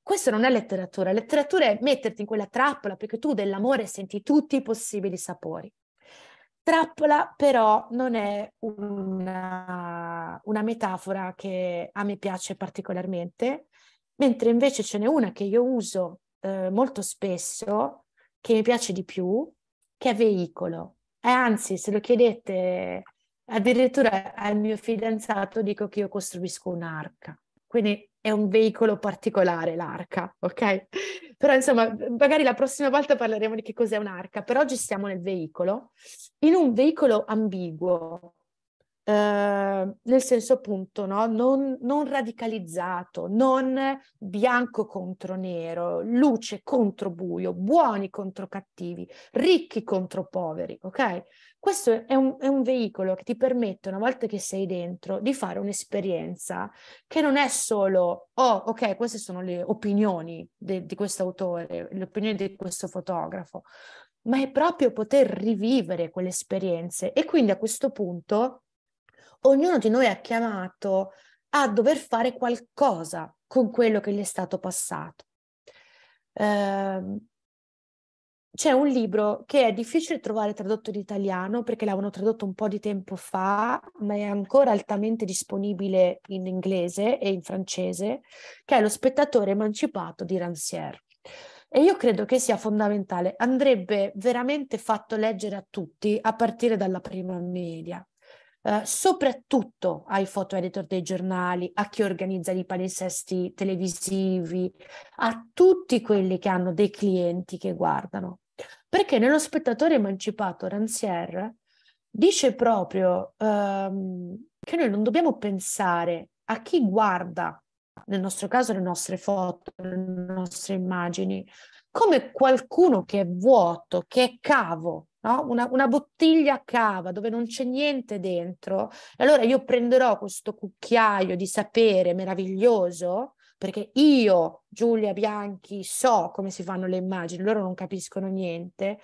questo non è letteratura, letteratura è metterti in quella trappola perché tu dell'amore senti tutti i possibili sapori. Trappola però non è una, una metafora che a me piace particolarmente, mentre invece ce n'è una che io uso eh, molto spesso, che mi piace di più, che è veicolo. E eh, anzi, se lo chiedete addirittura al mio fidanzato, dico che io costruisco un'arca. Quindi è un veicolo particolare l'arca, ok? Però insomma, magari la prossima volta parleremo di che cos'è un'arca, per oggi siamo nel veicolo, in un veicolo ambiguo, eh, nel senso appunto no? non, non, radicalizzato, non bianco contro nero, luce contro buio, buoni contro cattivi, ricchi contro poveri, ok? Questo è un, è un veicolo che ti permette, una volta che sei dentro, di fare un'esperienza che non è solo, oh, ok, queste sono le opinioni de, di questo autore, le opinioni di questo fotografo, ma è proprio poter rivivere quelle esperienze e quindi a questo punto ognuno di noi è chiamato a dover fare qualcosa con quello che gli è stato passato. Eh, c'è un libro che è difficile trovare tradotto in italiano perché l'avevano tradotto un po' di tempo fa, ma è ancora altamente disponibile in inglese e in francese, che è Lo spettatore emancipato di Rancière. E io credo che sia fondamentale, andrebbe veramente fatto leggere a tutti a partire dalla prima media, eh, soprattutto ai foto editor dei giornali, a chi organizza i palinsesti televisivi, a tutti quelli che hanno dei clienti che guardano. Perché nello spettatore emancipato Ranzier dice proprio ehm, che noi non dobbiamo pensare a chi guarda, nel nostro caso le nostre foto, le nostre immagini, come qualcuno che è vuoto, che è cavo, no? una, una, bottiglia a cava dove non c'è niente dentro, allora io prenderò questo cucchiaio di sapere meraviglioso, perché io, Giulia Bianchi, so come si fanno le immagini, loro non capiscono niente,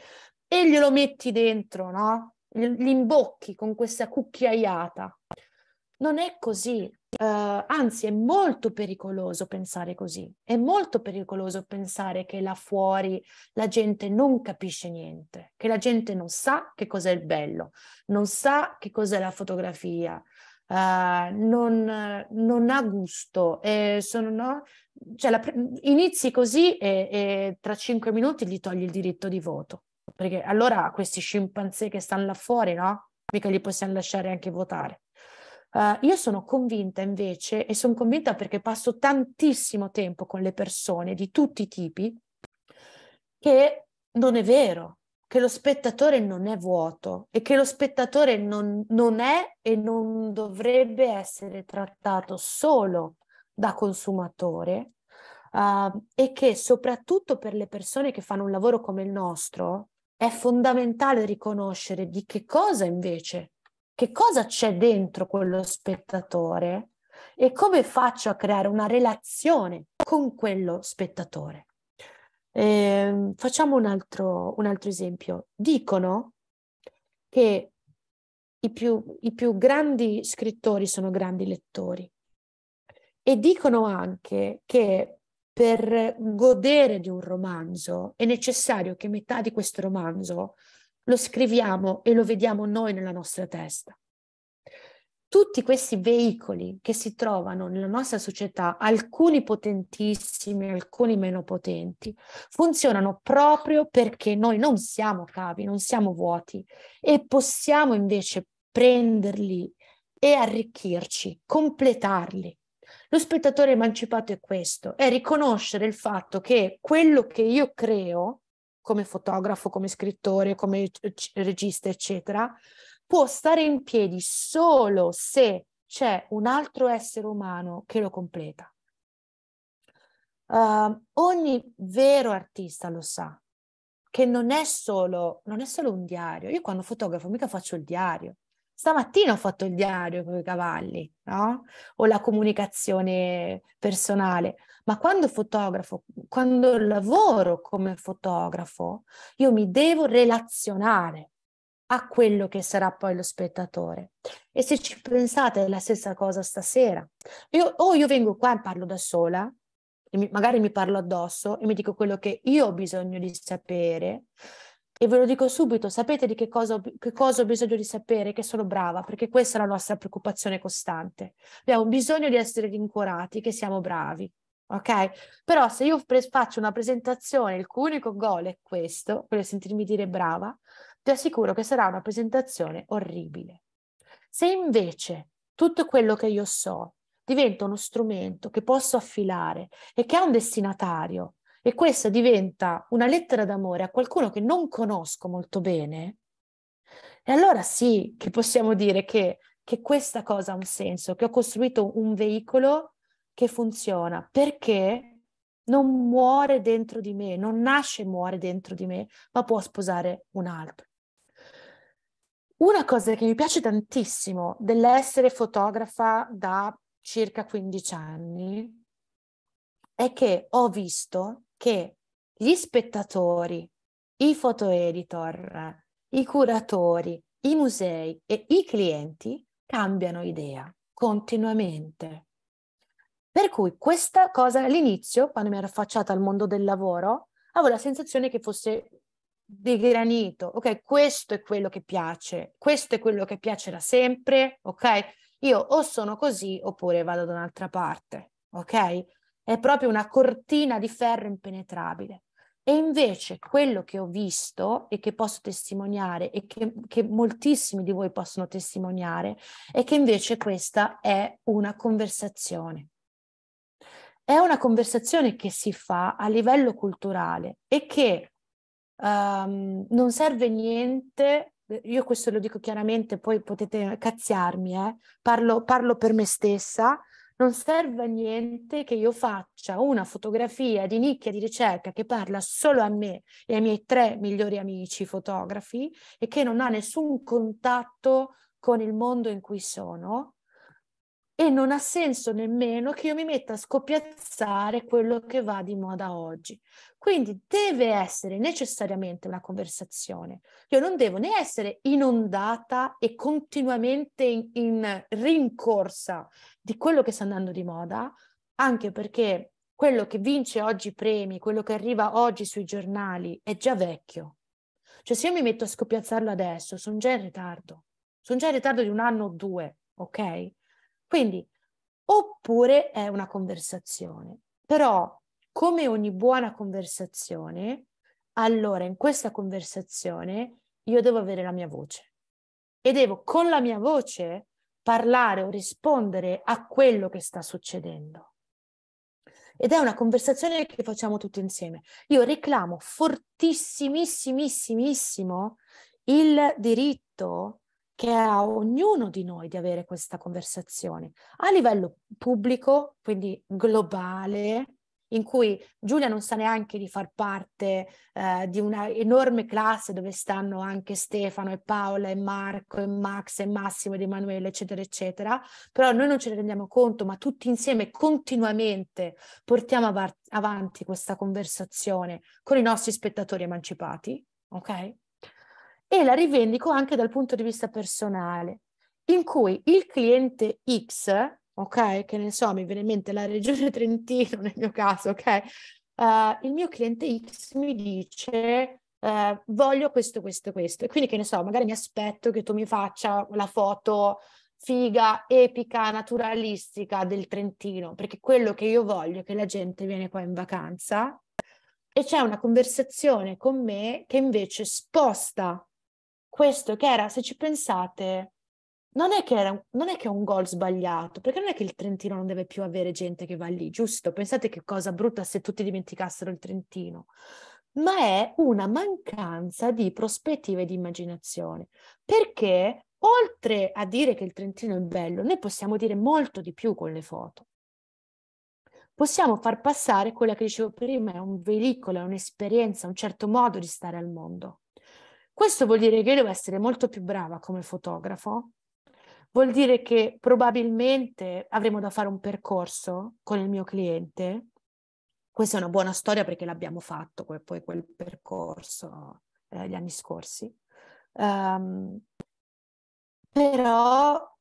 e glielo metti dentro, no? Li con questa cucchiaiata. Non è così. Uh, anzi, è molto pericoloso pensare così. È molto pericoloso pensare che là fuori la gente non capisce niente, che la gente non sa che cos'è il bello, non sa che cos'è la fotografia, uh, non, non, ha gusto. Eh, sono, no? cioè, la, inizi così e, e tra cinque minuti gli togli il diritto di voto. Perché allora questi scimpanzé che stanno là fuori, no? Mica li possiamo lasciare anche votare. Eh, io sono convinta invece, e sono convinta perché passo tantissimo tempo con le persone di tutti i tipi, che non è vero, che lo spettatore non è vuoto e che lo spettatore non, non è e non dovrebbe essere trattato solo da consumatore uh, e che soprattutto per le persone che fanno un lavoro come il nostro è fondamentale riconoscere di che cosa invece che cosa c'è dentro quello spettatore e come faccio a creare una relazione con quello spettatore. Eh, facciamo un altro, un altro, esempio. Dicono che i più, i più grandi scrittori sono grandi lettori e dicono anche che per godere di un romanzo è necessario che metà di questo romanzo lo scriviamo e lo vediamo noi nella nostra testa. Tutti questi veicoli che si trovano nella nostra società, alcuni potentissimi, alcuni meno potenti, funzionano proprio perché noi non siamo cavi, non siamo vuoti e possiamo invece prenderli e arricchirci, completarli. Lo spettatore emancipato è questo, è riconoscere il fatto che quello che io creo come fotografo, come scrittore, come regista, eccetera, può stare in piedi solo se c'è un altro essere umano che lo completa. Uh, ogni vero artista lo sa che non è, solo, non è solo un diario. Io quando fotografo mica faccio il diario, stamattina ho fatto il diario con i cavalli, no? O la comunicazione personale. Ma quando fotografo, quando lavoro come fotografo, io mi devo relazionare a quello che sarà poi lo spettatore. E se ci pensate è la stessa cosa stasera. Io, o io vengo qua e parlo da sola, mi, magari mi parlo addosso e mi dico quello che io ho bisogno di sapere, e ve lo dico subito, sapete di che cosa, ho, che cosa ho bisogno di sapere, che sono brava, perché questa è la nostra preoccupazione costante. Abbiamo bisogno di essere rincuorati, che siamo bravi, ok? Però se io pre- faccio una presentazione il cui unico goal è questo, quello di sentirmi dire brava, ti assicuro che sarà una presentazione orribile. Se invece tutto quello che io so diventa uno strumento che posso affilare e che ha un destinatario, e questa diventa una lettera d'amore a qualcuno che non conosco molto bene, e allora sì che possiamo dire che, che questa cosa ha un senso, che ho costruito un veicolo che funziona, perché non muore dentro di me, non nasce e muore dentro di me, ma può sposare un altro. Una cosa che mi piace tantissimo dell'essere fotografa da circa 15 anni è che ho visto che gli spettatori, i foto editor, i curatori, i musei e i clienti cambiano idea continuamente. Per cui questa cosa all'inizio, quando mi ero affacciata al mondo del lavoro, avevo la sensazione che fosse di granito, ok? Questo è quello che piace, questo è quello che piace da sempre, ok? Io o sono così oppure vado da un'altra parte, ok? è proprio una cortina di ferro impenetrabile. E invece quello che ho visto e che posso testimoniare e che, che, moltissimi di voi possono testimoniare è che invece questa è una conversazione. È una conversazione che si fa a livello culturale e che um, non serve niente, io questo lo dico chiaramente, poi potete cazziarmi, eh? parlo, parlo per me stessa, non serve a niente che io faccia una fotografia di nicchia di ricerca che parla solo a me e ai miei tre migliori amici fotografi e che non ha nessun contatto con il mondo in cui sono e non ha senso nemmeno che io mi metta a scoppiazzare quello che va di moda oggi. Quindi deve essere necessariamente una conversazione. Io non devo né essere inondata e continuamente in, in rincorsa di quello che sta andando di moda, anche perché quello che vince oggi i premi, quello che arriva oggi sui giornali è già vecchio. Cioè se io mi metto a scopiazzarlo adesso, sono già in ritardo. Sono già in ritardo di un anno o due, ok? Quindi, oppure è una conversazione. Però come ogni buona conversazione, allora in questa conversazione io devo avere la mia voce e devo con la mia voce parlare o rispondere a quello che sta succedendo. Ed è una conversazione che facciamo tutti insieme. Io reclamo fortissimissimissimo il diritto che ha ognuno di noi di avere questa conversazione a livello pubblico, quindi globale, in cui Giulia non sa neanche di far parte eh, di una enorme classe dove stanno anche Stefano e Paola e Marco e Max e Massimo ed Emanuele, eccetera, eccetera, però noi non ce ne rendiamo conto, ma tutti insieme continuamente portiamo av- avanti questa conversazione con i nostri spettatori emancipati, ok? E la rivendico anche dal punto di vista personale, in cui il cliente X ok? Che ne so, mi viene in mente la regione Trentino nel mio caso, ok? Uh, il mio cliente X mi dice uh, voglio questo, questo, questo. E quindi che ne so, magari mi aspetto che tu mi faccia la foto figa, epica, naturalistica del Trentino, perché quello che io voglio è che la gente viene qua in vacanza e c'è una conversazione con me che invece sposta questo che era, se ci pensate, non è, era, non è, che è un gol sbagliato, perché non è che il Trentino non deve più avere gente che va lì, giusto? Pensate che cosa brutta se tutti dimenticassero il Trentino. Ma è una mancanza di prospettiva e di immaginazione, perché oltre a dire che il Trentino è bello, noi possiamo dire molto di più con le foto. Possiamo far passare quella che dicevo prima, è un veicolo, è un'esperienza, un certo modo di stare al mondo. Questo vuol dire che io devo essere molto più brava come fotografo, vuol dire che probabilmente avremo da fare un percorso con il mio cliente. Questa è una buona storia perché l'abbiamo fatto que- poi quel percorso eh, gli anni scorsi. Um, però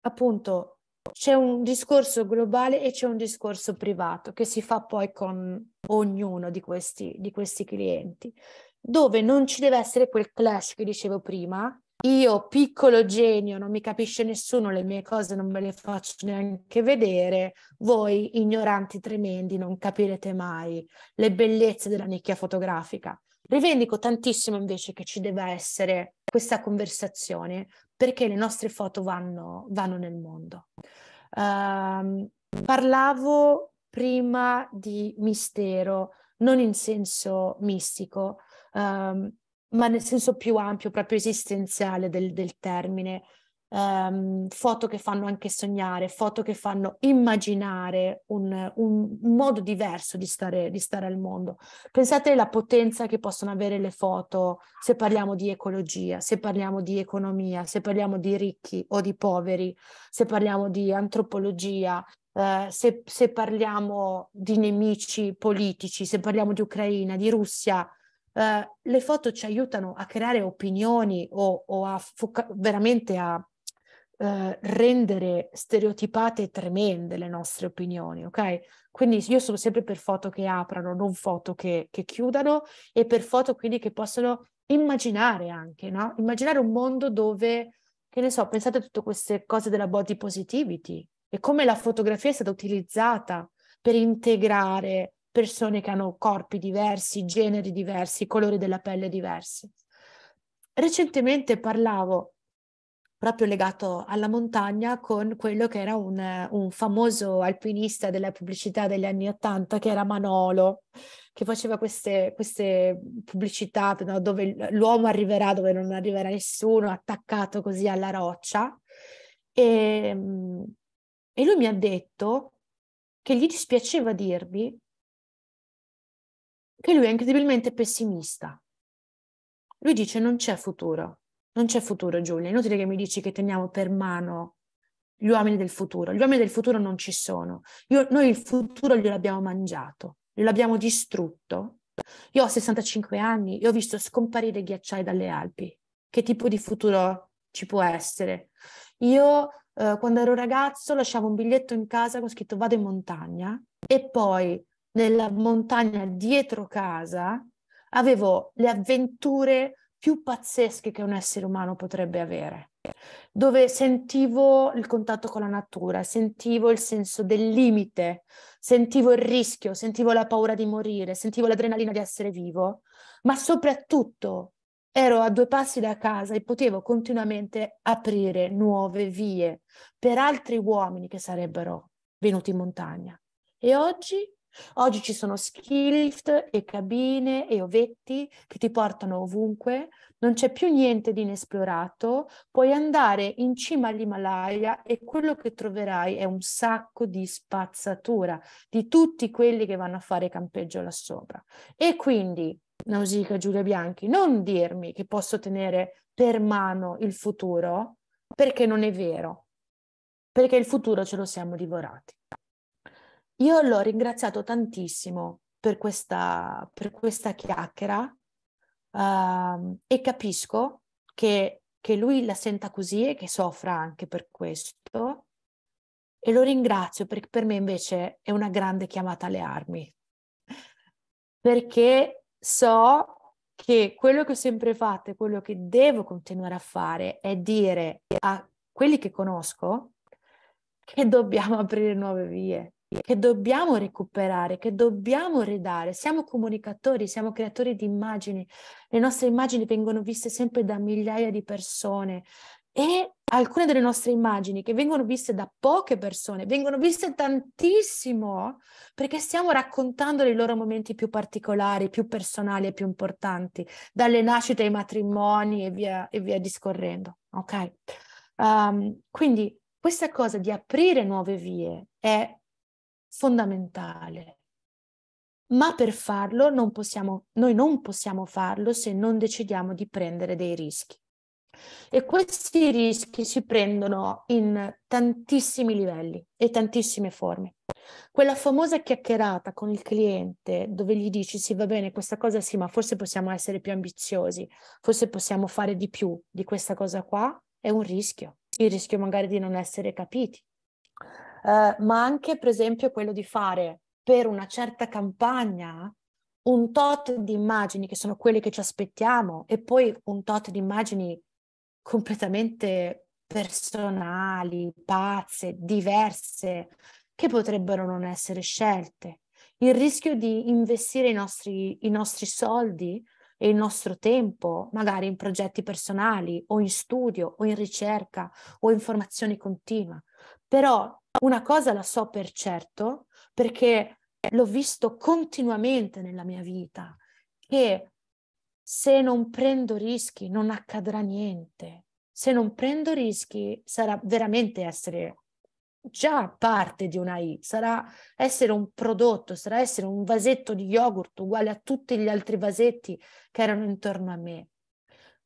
appunto c'è un discorso globale e c'è un discorso privato che si fa poi con ognuno di questi, di questi clienti, dove non ci deve essere quel clash che dicevo prima, io piccolo genio, non mi capisce nessuno, le mie cose non me le faccio neanche vedere, voi ignoranti tremendi non capirete mai le bellezze della nicchia fotografica. Rivendico tantissimo invece che ci debba essere questa conversazione perché le nostre foto vanno, vanno nel mondo. Uh, parlavo prima di mistero, non in senso mistico. Um, ma nel senso più ampio, proprio esistenziale del, del termine. Um, foto che fanno anche sognare, foto che fanno immaginare un, un modo diverso di stare, di stare, al mondo. Pensate alla potenza che possono avere le foto se parliamo di ecologia, se parliamo di economia, se parliamo di ricchi o di poveri, se parliamo di antropologia. Eh, se, se parliamo di nemici politici, se parliamo di Ucraina, di Russia, eh, le foto ci aiutano a creare opinioni o, o a foca- veramente a uh, rendere stereotipate e tremende le nostre opinioni, ok? Quindi io sono sempre per foto che aprano, non foto che, che chiudano e per foto quindi che possono immaginare anche, no? Immaginare un mondo dove, che ne so, pensate a tutte queste cose della body positivity e come la fotografia è stata utilizzata per integrare persone che hanno corpi diversi, generi diversi, colori della pelle diversi. Recentemente parlavo proprio legato alla montagna con quello che era un, un famoso alpinista della pubblicità degli anni Ottanta, che era Manolo, che faceva queste, queste pubblicità no, dove l'uomo arriverà dove non arriverà nessuno, attaccato così alla roccia. E, ehm, e lui mi ha detto che gli dispiaceva dirmi che lui è incredibilmente pessimista. Lui dice non c'è futuro, non c'è futuro Giulia, è inutile che mi dici che teniamo per mano gli uomini del futuro, gli uomini del futuro non ci sono, Io, noi il futuro glielo abbiamo mangiato, glielo abbiamo distrutto. Io ho 65 anni e ho visto scomparire i ghiacciai dalle Alpi. Che tipo di futuro ci può essere? Io eh, quando ero ragazzo lasciavo un biglietto in casa con scritto vado in montagna e poi nella montagna dietro casa avevo le avventure più pazzesche che un essere umano potrebbe avere, dove sentivo il contatto con la natura, sentivo il senso del limite, sentivo il rischio, sentivo la paura di morire, sentivo l'adrenalina di essere vivo, ma soprattutto ero a due passi da casa e potevo continuamente aprire nuove vie per altri uomini che sarebbero venuti in montagna. E oggi Oggi ci sono lift e cabine e ovetti che ti portano ovunque, non c'è più niente di inesplorato, puoi andare in cima all'Himalaya e quello che troverai è un sacco di spazzatura di tutti quelli che vanno a fare campeggio là sopra. E quindi, Nausica Giulia Bianchi, non dirmi che posso tenere per mano il futuro, perché non è vero, perché il futuro ce lo siamo divorati. Io l'ho ringraziato tantissimo per questa, per questa chiacchiera uh, e capisco che, che lui la senta così e che soffra anche per questo e lo ringrazio perché per me invece è una grande chiamata alle armi perché so che quello che ho sempre fatto e quello che devo continuare a fare è dire a quelli che conosco che dobbiamo aprire nuove vie che dobbiamo recuperare, che dobbiamo ridare. Siamo comunicatori, siamo creatori di immagini, le nostre immagini vengono viste sempre da migliaia di persone e alcune delle nostre immagini che vengono viste da poche persone, vengono viste tantissimo perché stiamo raccontando i loro momenti più particolari, più personali e più importanti, dalle nascite ai matrimoni e via, e via discorrendo. Ok? Um, quindi questa cosa di aprire nuove vie è fondamentale. Ma per farlo non possiamo, noi non possiamo farlo se non decidiamo di prendere dei rischi. E questi rischi si prendono in tantissimi livelli e tantissime forme. Quella famosa chiacchierata con il cliente dove gli dici sì va bene questa cosa sì ma forse possiamo essere più ambiziosi, forse possiamo fare di più di questa cosa qua, è un rischio. Il rischio magari di non essere capiti, eh, ma anche per esempio quello di fare per una certa campagna un tot di immagini che sono quelle che ci aspettiamo e poi un tot di immagini completamente personali, pazze, diverse, che potrebbero non essere scelte. Il rischio di investire i nostri, i nostri soldi e il nostro tempo, magari in progetti personali o in studio o in ricerca o in formazione continua. Però una cosa la so per certo perché l'ho visto continuamente nella mia vita, che se non prendo rischi non accadrà niente. Se non prendo rischi sarà veramente essere già parte di una I, sarà essere un prodotto, sarà essere un vasetto di yogurt uguale a tutti gli altri vasetti che erano intorno a me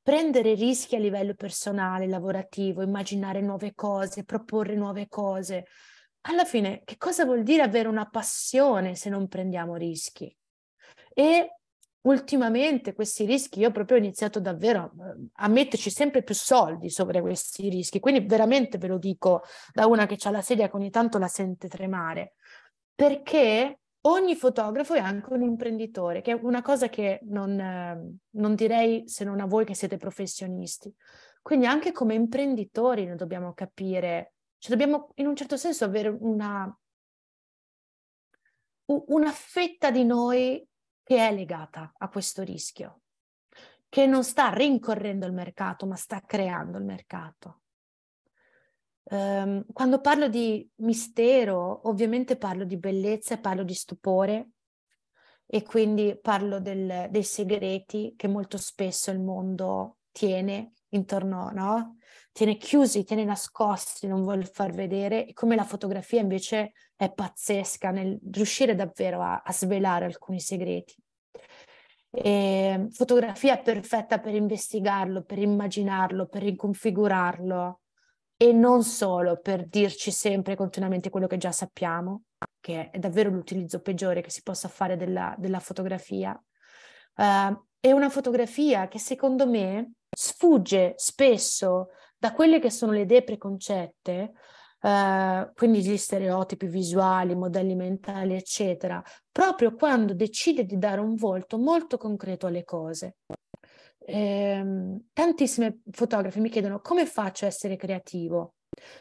prendere rischi a livello personale, lavorativo, immaginare nuove cose, proporre nuove cose. Alla fine, che cosa vuol dire avere una passione se non prendiamo rischi? E ultimamente questi rischi io proprio ho iniziato davvero eh, a metterci sempre più soldi sopra questi rischi, quindi veramente ve lo dico da una che ha la sedia che ogni tanto la sente tremare, perché ogni fotografo è anche un imprenditore, che è una cosa che non, ehm, non, direi se non a voi che siete professionisti. Quindi anche come imprenditori noi dobbiamo capire, cioè dobbiamo in un certo senso avere una, una fetta di noi che è legata a questo rischio, che non sta rincorrendo il mercato, ma sta creando il mercato. Um, quando parlo di mistero, ovviamente parlo di bellezza e parlo di stupore e quindi parlo del, dei segreti che molto spesso il mondo tiene intorno, no? Tiene chiusi, tiene nascosti, non vuol far vedere, come la fotografia invece è pazzesca nel riuscire davvero a, a svelare alcuni segreti. E ehm, fotografia è perfetta per investigarlo, per immaginarlo, per riconfigurarlo, e non solo per dirci sempre continuamente quello che già sappiamo, che è davvero l'utilizzo peggiore che si possa fare della, della fotografia. Uh, è una fotografia che secondo me sfugge spesso da quelle che sono le idee preconcette, uh, quindi gli stereotipi visuali, modelli mentali, eccetera, proprio quando decide di dare un volto molto concreto alle cose eh, tantissime fotografe mi chiedono come faccio a essere creativo,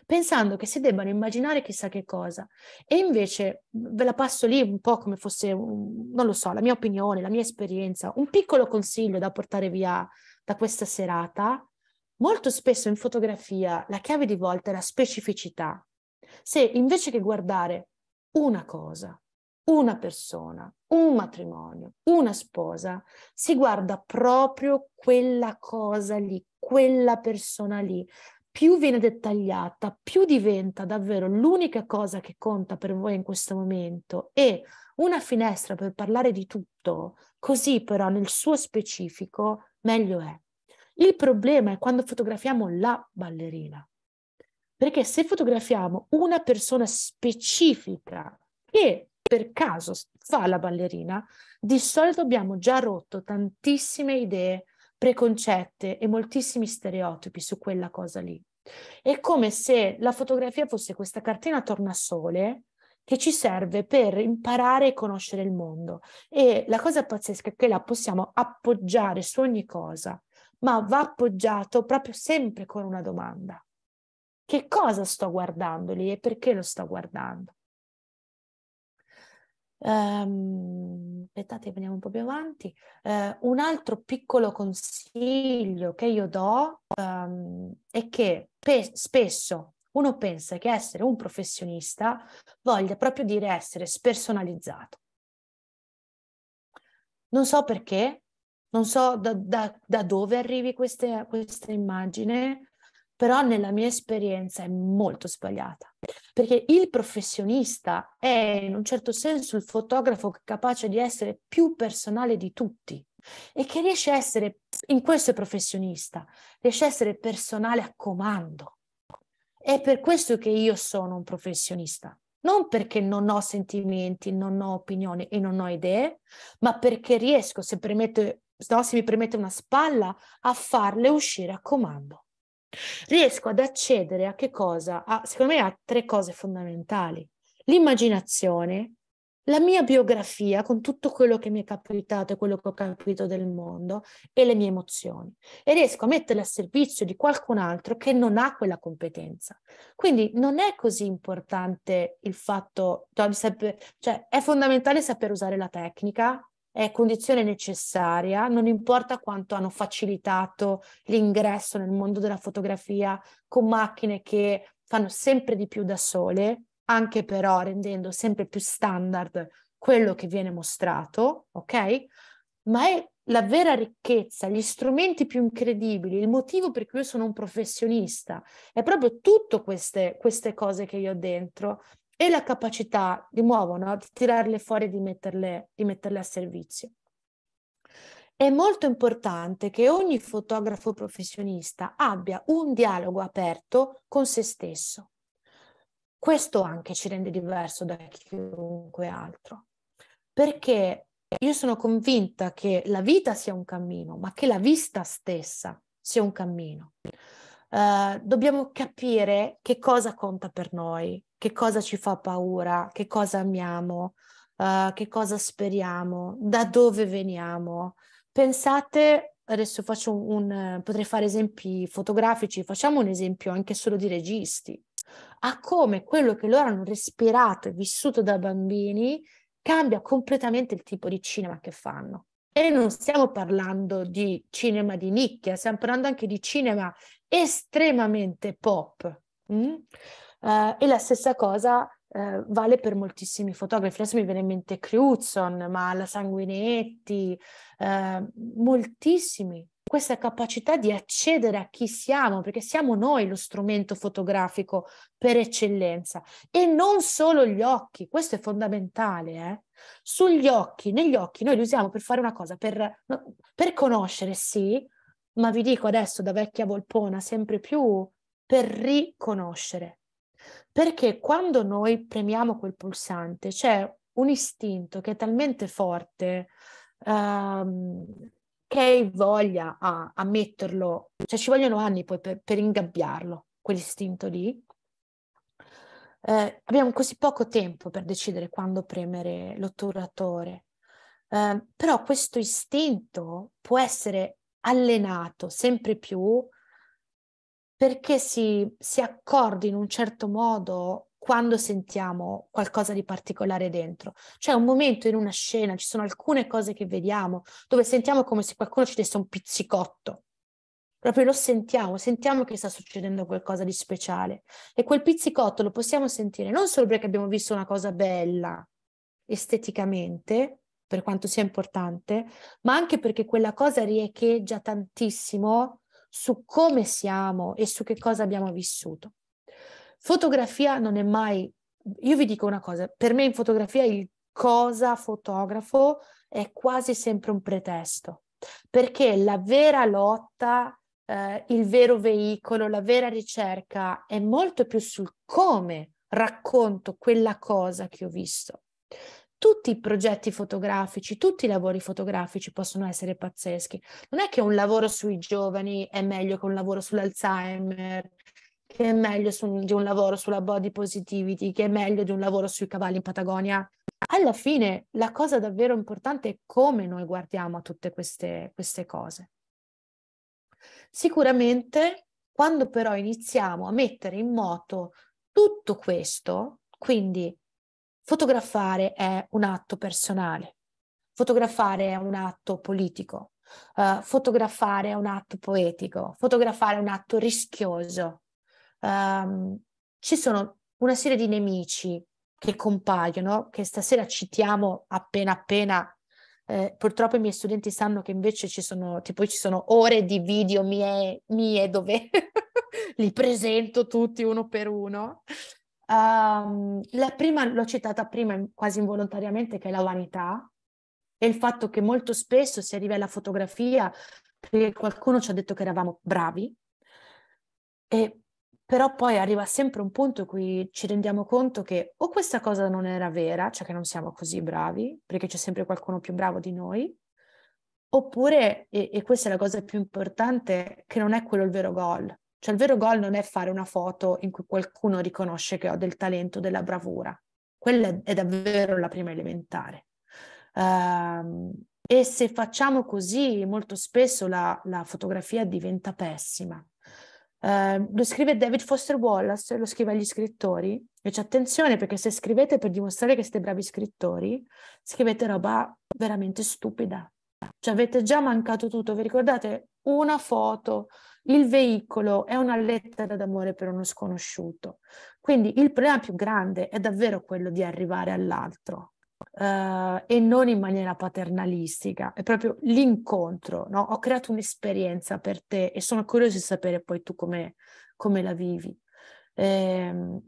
pensando che si debbano immaginare chissà che cosa. E invece mhmm, ve la passo lì un po' come fosse, un, non lo so, la mia opinione, la mia esperienza, un piccolo consiglio da portare via da questa serata. Molto spesso in fotografia la chiave di volta è la specificità. Se invece che guardare una cosa, una persona, un matrimonio, una sposa, si guarda proprio quella cosa lì, quella persona lì. Più viene dettagliata, più diventa davvero l'unica cosa che conta per voi in questo momento e una finestra per parlare di tutto, così però nel suo specifico, meglio è. Il problema è quando fotografiamo la ballerina. Perché se fotografiamo una persona specifica che per caso fa la ballerina, di solito abbiamo già rotto tantissime idee preconcette e moltissimi stereotipi su quella cosa lì. È come se la fotografia fosse questa cartina tornasole che ci serve per imparare e conoscere il mondo. E la cosa pazzesca è che la possiamo appoggiare su ogni cosa, ma va appoggiato proprio sempre con una domanda. Che cosa sto guardando lì e perché lo sto guardando? Um, aspettate, veniamo un po' più avanti. Uh, un altro piccolo consiglio che io do um, è che pe- spesso uno pensa che essere un professionista voglia proprio dire essere spersonalizzato. Non so perché, non so da, da, da dove arrivi queste, questa immagine, però nella mia esperienza è molto sbagliata, perché il professionista è in un certo senso il fotografo capace di essere più personale di tutti e che riesce a essere, in questo è professionista, riesce a essere personale a comando. È per questo che io sono un professionista, non perché non ho sentimenti, non ho opinioni e non ho idee, ma perché riesco, se, permette, no, se mi permette una spalla, a farle uscire a comando riesco ad accedere a che cosa? A, secondo me a tre cose fondamentali. L'immaginazione, la mia biografia con tutto quello che mi è capitato e quello che ho capito del mondo e le mie emozioni e riesco a metterle a servizio di qualcun altro che non ha quella competenza. Quindi non è così importante il fatto, cioè, cioè è fondamentale saper usare la tecnica è condizione necessaria, non importa quanto hanno facilitato l'ingresso nel mondo della fotografia con macchine che fanno sempre di più da sole, anche però rendendo sempre più standard quello che viene mostrato, ok? Ma è la vera ricchezza, gli strumenti più incredibili, il motivo per cui io sono un professionista, è proprio tutte queste, queste cose che io ho dentro e la capacità di nuovo no? di tirarle fuori e di metterle, di metterle a servizio. È molto importante che ogni fotografo professionista abbia un dialogo aperto con se stesso. Questo anche ci rende diverso da chiunque altro, perché io sono convinta che la vita sia un cammino, ma che la vista stessa sia un cammino. Uh, dobbiamo capire che cosa conta per noi, che cosa ci fa paura, che cosa amiamo, uh, che cosa speriamo, da dove veniamo. Pensate, adesso faccio un, un, potrei fare esempi fotografici, facciamo un esempio anche solo di registi, a come quello che loro hanno respirato e vissuto da bambini cambia completamente il tipo di cinema che fanno. E non stiamo parlando di cinema di nicchia, stiamo parlando anche di cinema estremamente pop. Mm? Uh, e la stessa cosa uh, vale per moltissimi fotografi. Adesso mi viene in mente Crutzen, ma la Sanguinetti, uh, moltissimi. Questa capacità di accedere a chi siamo, perché siamo noi lo strumento fotografico per eccellenza e non solo gli occhi, questo è fondamentale. Eh? Sugli occhi, negli occhi, noi li usiamo per fare una cosa, per, per conoscere, sì, ma vi dico adesso da vecchia volpona sempre più per riconoscere perché quando noi premiamo quel pulsante c'è un istinto che è talmente forte ehm, che voglia a, a, metterlo, cioè ci vogliono anni poi per, per ingabbiarlo, quell'istinto lì. Eh, abbiamo così poco tempo per decidere quando premere l'otturatore, eh, però questo istinto può essere allenato sempre più perché si, si accorda in un certo modo quando sentiamo qualcosa di particolare dentro. Cioè un momento in una scena, ci sono alcune cose che vediamo dove sentiamo come se qualcuno ci desse un pizzicotto. Proprio lo sentiamo, sentiamo che sta succedendo qualcosa di speciale. E quel pizzicotto lo possiamo sentire non solo perché abbiamo visto una cosa bella esteticamente, per quanto sia importante, ma anche perché quella cosa riecheggia tantissimo su come siamo e su che cosa abbiamo vissuto. Fotografia non è mai, io vi dico una cosa, per me in fotografia il cosa fotografo è quasi sempre un pretesto, perché la vera lotta, eh, il vero veicolo, la vera ricerca è molto più sul come racconto quella cosa che ho visto tutti i progetti fotografici, tutti i lavori fotografici possono essere pazzeschi. Non è che un lavoro sui giovani è meglio che un lavoro sull'Alzheimer, che è meglio su, di un lavoro sulla body positivity, che è meglio di un lavoro sui cavalli in Patagonia. Alla fine la cosa davvero importante è come noi guardiamo a tutte queste, queste cose. Sicuramente quando però iniziamo a mettere in moto tutto questo, quindi Fotografare è un atto personale, fotografare è un atto politico, uh, fotografare è un atto poetico, fotografare è un atto rischioso. Um, ci sono una serie di nemici che compaiono, che stasera citiamo appena appena. Eh, purtroppo i miei studenti sanno che invece ci sono, tipo, ci sono ore di video mie, mie dove li presento tutti uno per uno. Ehm, la prima l'ho citata prima quasi involontariamente, che è la vanità e il fatto che molto spesso si arriva alla fotografia perché qualcuno ci ha detto che eravamo bravi, e, però poi arriva sempre un punto in cui ci rendiamo conto che o questa cosa non era vera, cioè che non siamo così bravi, perché c'è sempre qualcuno più bravo di noi, oppure, e, e questa è la cosa più importante, che non è quello il vero goal, cioè il vero goal non è fare una foto in cui qualcuno riconosce che ho del talento, della bravura. Quella è davvero la prima elementare. Uh, e se facciamo così, molto spesso la, la fotografia diventa pessima. Uh, lo scrive David Foster Wallace, lo scrive agli scrittori. Dice attenzione perché se scrivete per dimostrare che siete bravi scrittori, scrivete roba veramente stupida. Cioè avete già mancato tutto, vi ricordate una foto il veicolo è una lettera d'amore per uno sconosciuto. Quindi il problema più grande è davvero quello di arrivare all'altro. Uh, e non in maniera paternalistica, è proprio l'incontro, no? Ho creato un'esperienza per te e sono curiosa di sapere poi tu come, come la vivi. Ehm,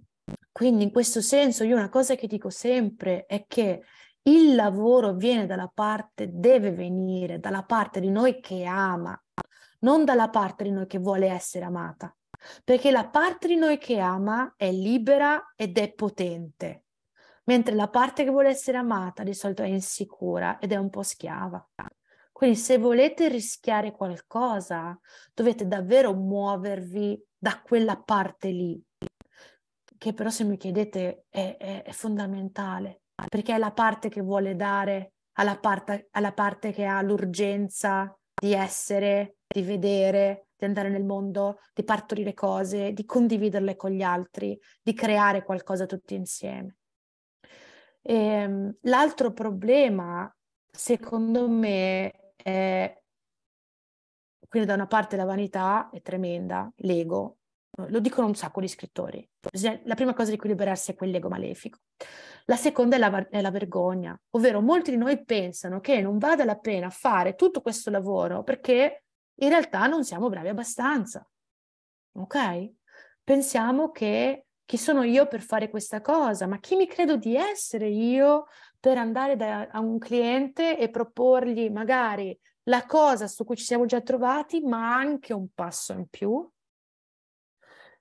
quindi in questo senso io una cosa che dico sempre è che il lavoro viene dalla parte, deve venire dalla parte di noi che ama non dalla parte di noi che vuole essere amata, perché la parte di noi che ama è libera ed è potente, mentre la parte che vuole essere amata di solito è insicura ed è un po' schiava. Quindi se volete rischiare qualcosa, dovete davvero muovervi da quella parte lì, che però se mi chiedete è, è, è fondamentale, perché è la parte che vuole dare alla parte, alla parte che ha l'urgenza di essere, di vedere, di andare nel mondo, di partorire cose, di condividerle con gli altri, di creare qualcosa tutti insieme. E, ehm, l'altro problema, secondo me, è quindi da una parte la vanità è tremenda, l'ego, lo dicono un sacco di scrittori, la prima cosa di cui liberarsi è quell'ego malefico. La seconda è la, è la, vergogna, ovvero molti di noi pensano che non vada la pena fare tutto questo lavoro perché in realtà non siamo bravi abbastanza. Ok? Pensiamo che chi sono io per fare questa cosa, ma chi mi credo di essere io per andare da, a un cliente e proporgli magari la cosa su cui ci siamo già trovati, ma anche un passo in più.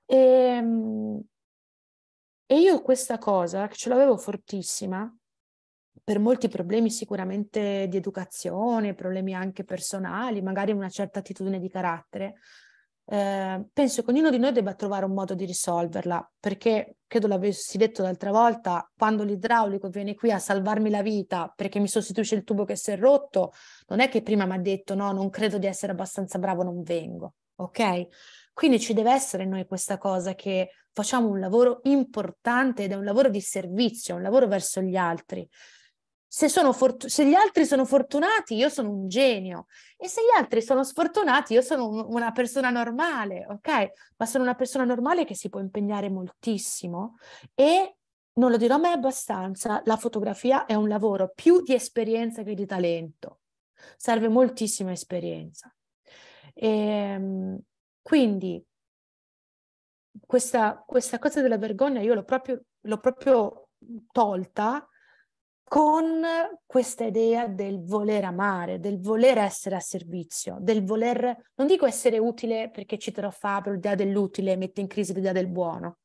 E, ehm, e io questa cosa, che ce l'avevo fortissima, per molti problemi sicuramente di educazione, problemi anche personali, magari una certa attitudine di carattere, eh, penso che ognuno di noi debba trovare un modo di risolverla, perché credo l'avessi detto l'altra volta, quando l'idraulico viene qui a salvarmi la vita perché mi sostituisce il tubo che si è rotto, non è che prima mi ha detto no, non credo di essere abbastanza bravo, non vengo, ok? Quindi ci deve essere in noi questa cosa che facciamo un lavoro importante ed è un lavoro di servizio, un lavoro verso gli altri. Se, fort- se gli altri sono fortunati, io sono un genio. E se gli altri sono sfortunati, io sono un- una persona normale, ok? Ma sono una persona normale che si può impegnare moltissimo e non lo dirò mai abbastanza, la fotografia è un lavoro più di esperienza che di talento. Serve moltissima esperienza. E, ehm, quindi questa, questa cosa della vergogna io l'ho proprio, l'ho proprio tolta con questa idea del voler amare, del voler essere a servizio, del voler, non dico essere utile perché citerò Fabio, l'idea dell'utile mette in crisi l'idea del buono,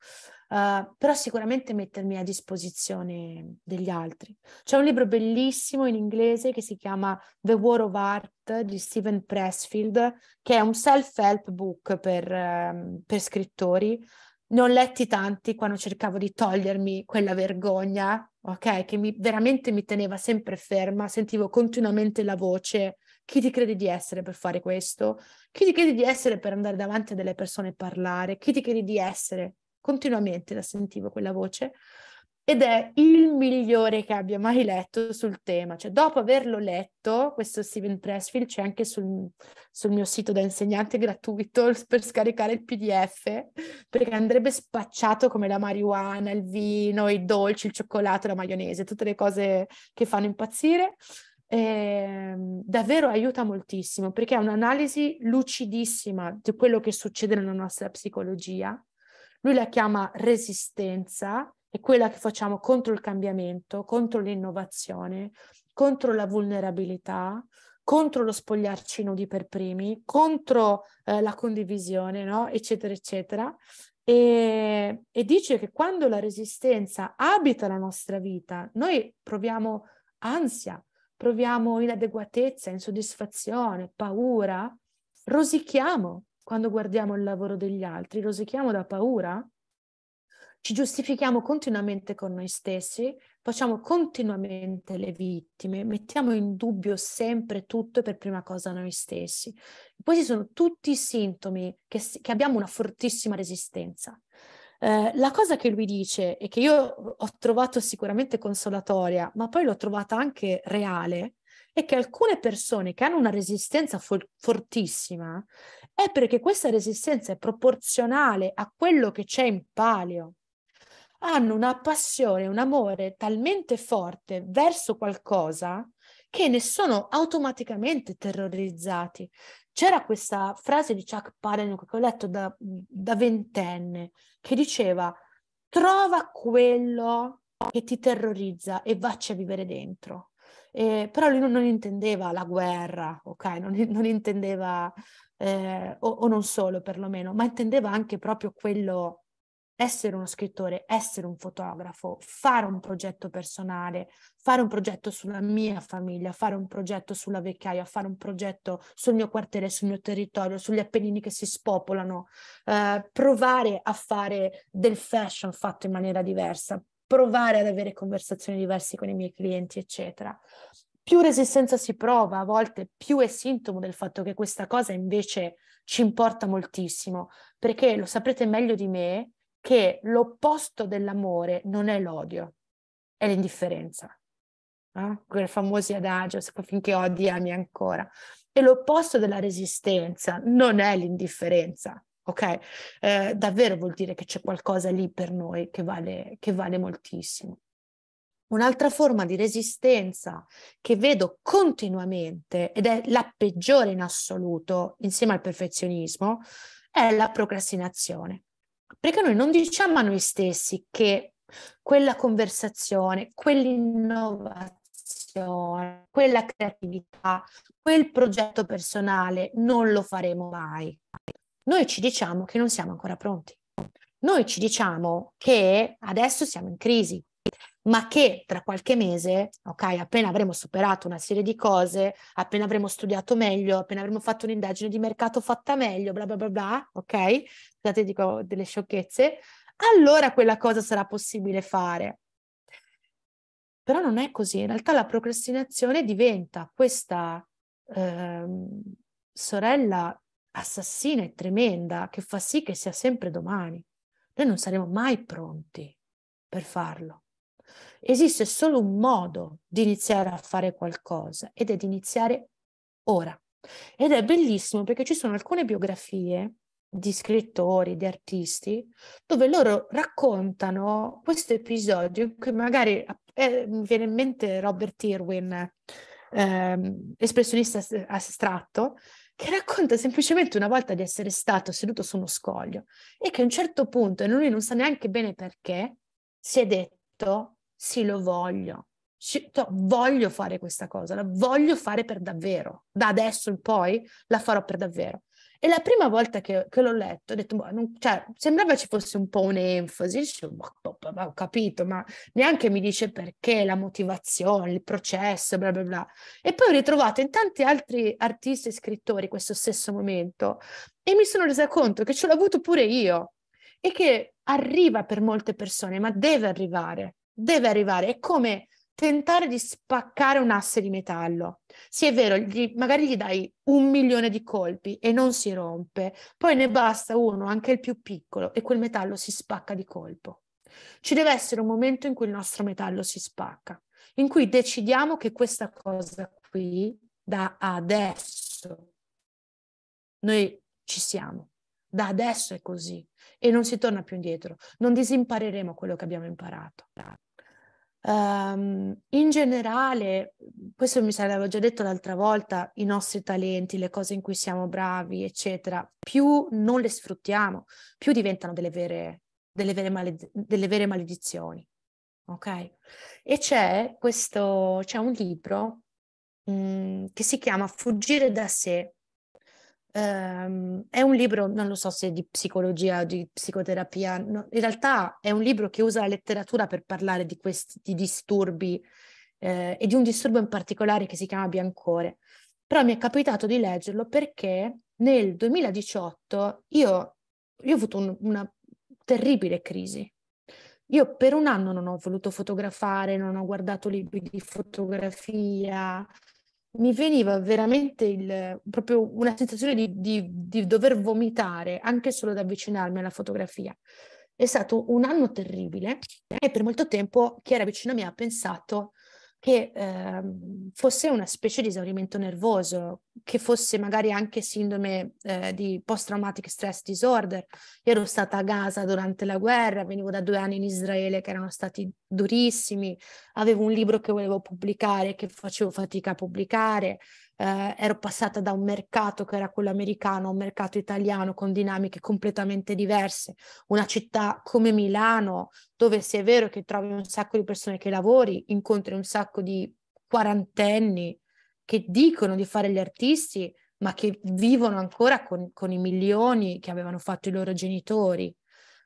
uh, però sicuramente mettermi a disposizione degli altri. C'è un libro bellissimo in inglese che si chiama The War of Art di Steven Pressfield, che è un self-help book per, uh, per scrittori. Ne ho letti tanti quando cercavo di togliermi quella vergogna, ok? Che mi, veramente mi teneva sempre ferma, sentivo continuamente la voce chi ti credi di essere per fare questo? Chi ti credi di essere per andare davanti a delle persone e parlare? Chi ti credi di essere continuamente la sentivo quella voce ed è il migliore che abbia mai letto sul tema. Cioè, dopo averlo letto, questo Steven Pressfield c'è anche sul, sul, mio sito da insegnante gratuito per scaricare il PDF, perché andrebbe spacciato come la marijuana, il vino, i dolci, il cioccolato, la maionese, tutte le cose che fanno impazzire. E, ehm, davvero aiuta moltissimo perché è un'analisi lucidissima di quello che succede nella nostra psicologia lui la chiama resistenza, è quella che facciamo contro il cambiamento, contro l'innovazione, contro la vulnerabilità, contro lo spogliarci nudi per primi, contro eh, la condivisione, no? eccetera, eccetera. E, e, dice che quando la resistenza abita la nostra vita, noi proviamo ansia, proviamo inadeguatezza, insoddisfazione, paura, rosichiamo, quando guardiamo il lavoro degli altri? Rosichiamo da paura? Ci giustifichiamo continuamente con noi stessi? Facciamo continuamente le vittime? Mettiamo in dubbio sempre tutto e per prima cosa noi stessi? Questi sono tutti i sintomi che, che abbiamo una fortissima resistenza. Eh, la cosa che lui dice e che io ho trovato sicuramente consolatoria, ma poi l'ho trovata anche reale, è che alcune persone che hanno una resistenza for- fortissima è perché questa resistenza è proporzionale a quello che c'è in palio. Hanno una passione, un amore talmente forte verso qualcosa che ne sono automaticamente terrorizzati. C'era questa frase di Chuck Palahniuk che ho letto da, da ventenne che diceva trova quello che ti terrorizza e vacci a vivere dentro. Eh, però lui non, non, intendeva la guerra, ok? Non, non intendeva, eh, o, o, non solo perlomeno, ma intendeva anche proprio quello, essere uno scrittore, essere un fotografo, fare un progetto personale, fare un progetto sulla mia famiglia, fare un progetto sulla vecchiaia, fare un progetto sul mio quartiere, sul mio territorio, sugli Appennini che si spopolano, eh, provare a fare del fashion fatto in maniera diversa, provare ad avere conversazioni diverse con i miei clienti, eccetera. Più resistenza si prova, a volte più è sintomo del fatto che questa cosa invece ci importa moltissimo, perché lo saprete meglio di me che l'opposto dell'amore non è l'odio, è l'indifferenza. Eh? Quei famosi adagio, finché odi ami ancora. E l'opposto della resistenza non è l'indifferenza, ok? Eh, davvero vuol dire che c'è qualcosa lì per noi che vale, che vale moltissimo. Un'altra forma di resistenza che vedo continuamente, ed è la peggiore in assoluto, insieme al perfezionismo, è la procrastinazione. Perché noi non diciamo a noi stessi che quella conversazione, quell'innovazione, quella creatività, quel progetto personale non lo faremo mai noi ci diciamo che non siamo ancora pronti. Noi ci diciamo che adesso siamo in crisi, ma che tra qualche mese, ok, appena avremo superato una serie di cose, appena avremo studiato meglio, appena avremo fatto un'indagine di mercato fatta meglio, bla bla bla bla, ok? Scusate, dico delle sciocchezze, allora quella cosa sarà possibile fare. Però non è così, in realtà la procrastinazione diventa questa eh, sorella assassina e tremenda che fa sì che sia sempre domani. Noi non saremo mai pronti per farlo. Esiste solo un modo di iniziare a fare qualcosa ed è di iniziare ora. Ed è bellissimo perché ci sono alcune biografie di scrittori, di artisti, dove loro raccontano questo episodio in cui magari eh, viene in mente Robert Irwin, eh, espressionista astratto, che racconta semplicemente una volta di essere stato seduto su uno scoglio e che a un certo punto, e lui non sa neanche bene perché, si è detto, sì lo voglio, voglio fare questa cosa, la voglio fare per davvero, da adesso in poi la farò per davvero. E la prima volta che, che l'ho letto ho detto, boh, non, cioè, sembrava ci fosse un po' un'enfasi, dicevo, boh, boh, boh, ho capito, ma neanche mi dice perché, la motivazione, il processo, bla bla bla. E poi ho ritrovato in tanti altri artisti e scrittori questo stesso momento e mi sono resa conto che ce l'ho avuto pure io e che arriva per molte persone, ma deve arrivare, deve arrivare. È come tentare di spaccare un asse di metallo. Sì, è vero, gli, magari gli dai un milione di colpi e non si rompe, poi ne basta uno, anche il più piccolo, e quel metallo si spacca di colpo. Ci deve essere un momento in cui il nostro metallo si spacca, in cui decidiamo che questa cosa qui, da adesso, noi ci siamo, da adesso è così e non si torna più indietro, non disimpareremo quello che abbiamo imparato. Um, in generale, questo mi sarebbe già detto l'altra volta, i nostri talenti, le cose in cui siamo bravi, eccetera, più non le sfruttiamo, più diventano delle vere, delle vere, maled- delle vere maledizioni. Ok? E c'è questo, c'è un libro mh, mm, che si chiama Fuggire da sé Um, è un libro, non lo so se di psicologia o di psicoterapia, no, in realtà è un libro che usa la letteratura per parlare di questi disturbi eh, e di un disturbo in particolare che si chiama biancore. Però mi è capitato di leggerlo perché nel 2018 io, io ho avuto un, una terribile crisi. Io per un anno non ho voluto fotografare, non ho guardato libri di fotografia, mi veniva veramente il, proprio una sensazione di, di, di dover vomitare anche solo ad avvicinarmi alla fotografia. È stato un anno terribile e per molto tempo chi era vicino a me ha pensato che eh, fosse una specie di esaurimento nervoso, che fosse magari anche sindrome eh, di post-traumatic stress disorder. Io ero stata a Gaza durante la guerra, venivo da due anni in Israele che erano stati durissimi, avevo un libro che volevo pubblicare, che facevo fatica a pubblicare, eh, ero passata da un mercato che era quello americano a un mercato italiano con dinamiche completamente diverse. Una città come Milano, dove se è vero che trovi un sacco di persone che lavori, incontri un sacco di quarantenni che dicono di fare gli artisti, ma che vivono ancora con, con i milioni che avevano fatto i loro genitori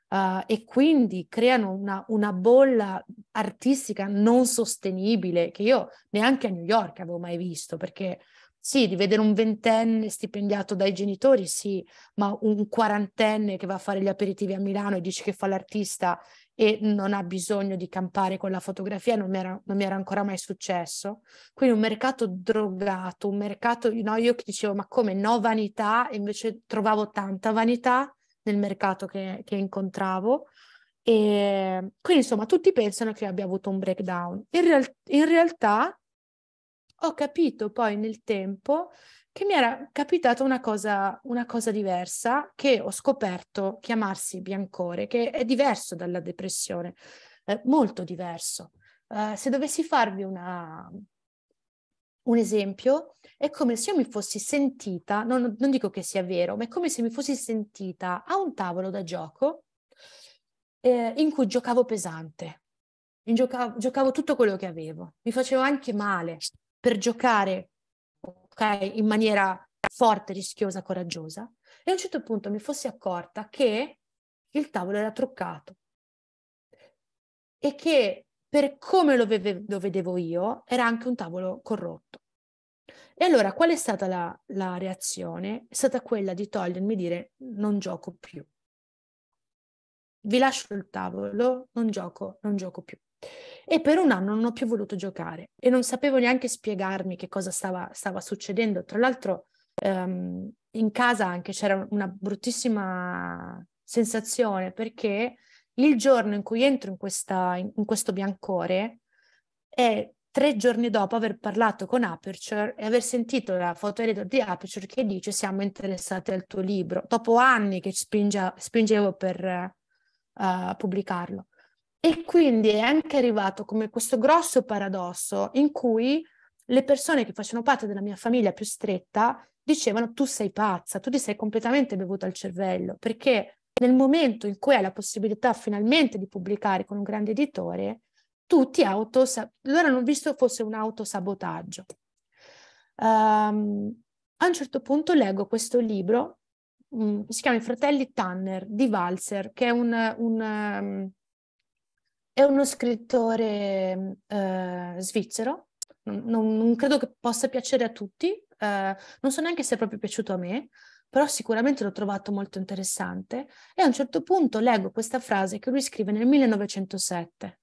uh, e quindi creano una, una, bolla artistica non sostenibile che io neanche a New York avevo mai visto perché sì, di vedere un ventenne stipendiato dai genitori, sì, ma un quarantenne che va a fare gli aperitivi a Milano e dice che fa l'artista e non ha bisogno di campare con la fotografia, non mi era, non mi era ancora mai successo. Quindi un mercato drogato, un mercato, no, io che dicevo, ma come no vanità, e invece trovavo tanta vanità nel mercato che, che incontravo. E quindi insomma tutti pensano che abbia avuto un breakdown. In, real- in, realtà ho capito poi nel tempo che mi era capitata una cosa, una cosa diversa che ho scoperto chiamarsi biancore, che è diverso dalla depressione, eh, molto diverso. Uh, se dovessi farvi una, un esempio, è come se io mi fossi sentita, non, non, dico che sia vero, ma è come se mi fossi sentita a un tavolo da gioco eh, in cui giocavo pesante, giocavo, giocavo tutto quello che avevo, mi facevo anche male per giocare okay, in maniera forte, rischiosa, coraggiosa, e a un certo punto mi fossi accorta che il tavolo era truccato e che per come lo, veve- lo vedevo io, era anche un tavolo corrotto. E allora qual è stata la, la reazione? È stata quella di togliermi e dire non gioco più. Vi lascio il tavolo, non gioco, non gioco più. E per un anno non ho più voluto giocare e non sapevo neanche spiegarmi che cosa stava, stava succedendo. Tra l'altro ehm, in casa anche c'era una bruttissima sensazione perché il giorno in cui entro in, questa, in questo biancore è tre giorni dopo aver parlato con Aperture e aver sentito la foto editor di Aperture che dice siamo interessati al tuo libro, dopo anni che spinge, spingevo per uh, pubblicarlo. E quindi è anche arrivato come questo grosso paradosso in cui le persone che facevano parte della mia famiglia più stretta dicevano tu sei pazza, tu ti sei completamente bevuta al cervello, perché nel momento in cui hai la possibilità finalmente di pubblicare con un grande editore, tu ti autosabotaggio. Loro hanno visto fosse un autosabotaggio. Um, a un certo punto leggo questo libro, um, si chiama I fratelli Tanner di Walser, che è, un, un, um, è uno scrittore uh, svizzero. Non, non, credo che possa piacere a tutti, uh, non so neanche se è proprio piaciuto a me, però sicuramente l'ho trovato molto interessante e a un certo punto leggo questa frase che lui scrive nel 1907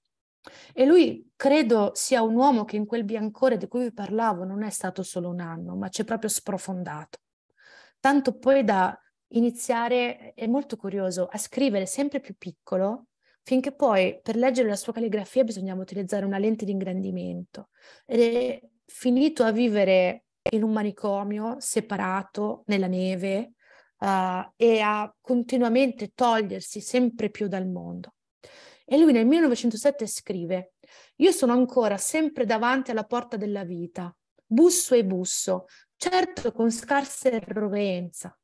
e lui credo sia un uomo che in quel biancore di cui vi parlavo non è stato solo un anno, ma c'è proprio sprofondato, tanto poi da iniziare, è molto curioso, a scrivere sempre più piccolo finché poi per leggere la sua calligrafia bisognava utilizzare una lente di ingrandimento ed è finito a vivere in un manicomio separato nella neve uh, e a continuamente togliersi sempre più dal mondo. E lui nel 1907 scrive, io sono ancora sempre davanti alla porta della vita, busso e busso, certo con scarsa erovenza,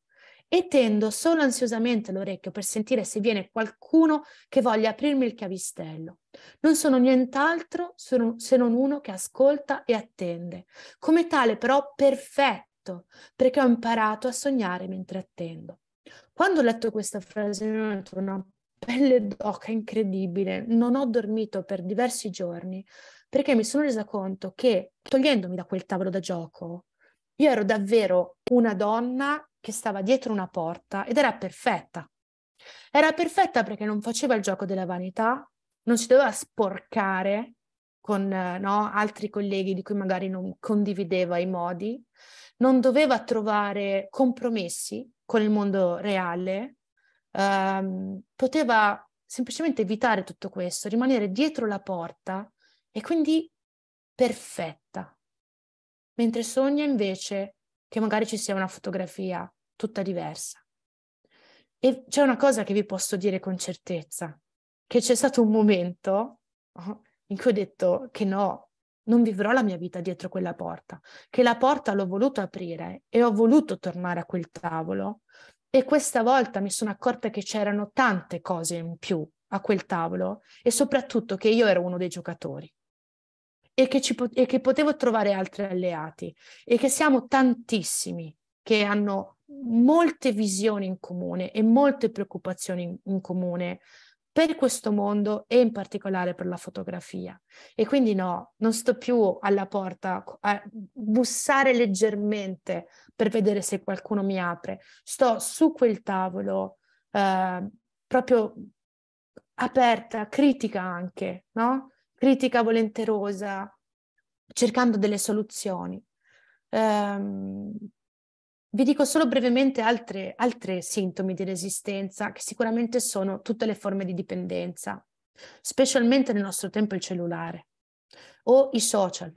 e tendo solo ansiosamente l'orecchio per sentire se viene qualcuno che voglia aprirmi il chiavistello. Non sono nient'altro se non uno che ascolta e attende, come tale però perfetto, perché ho imparato a sognare mentre attendo. Quando ho letto questa frase mi è entrata una pelle d'oca incredibile, non ho dormito per diversi giorni perché mi sono resa conto che togliendomi da quel tavolo da gioco, io ero davvero una donna che stava dietro una porta ed era perfetta. Era perfetta perché non faceva il gioco della vanità, non si doveva sporcare con eh, no, altri colleghi di cui magari non condivideva i modi, non doveva trovare compromessi con il mondo reale, ehm, poteva semplicemente evitare tutto questo, rimanere dietro la porta e quindi perfetta. Mentre Sonia invece che magari ci sia una fotografia tutta diversa. E c'è una cosa che vi posso dire con certezza, che c'è stato un momento oh, in cui ho detto che no, non vivrò la mia vita dietro quella porta, che la porta l'ho voluto aprire e ho voluto tornare a quel tavolo e questa volta mi sono accorta che c'erano tante cose in più a quel tavolo e soprattutto che io ero uno dei giocatori e che, ci, e che potevo trovare altri alleati e che siamo tantissimi che hanno molte visioni in comune e molte preoccupazioni in, in comune per questo mondo e in particolare per la fotografia. E quindi no, non sto più alla porta a bussare leggermente per vedere se qualcuno mi apre, sto su quel tavolo eh, proprio aperta, critica anche, no? critica volenterosa, cercando delle soluzioni. Um, vi dico solo brevemente altre, altre, sintomi di resistenza che sicuramente sono tutte le forme di dipendenza, specialmente nel nostro tempo il cellulare o i social.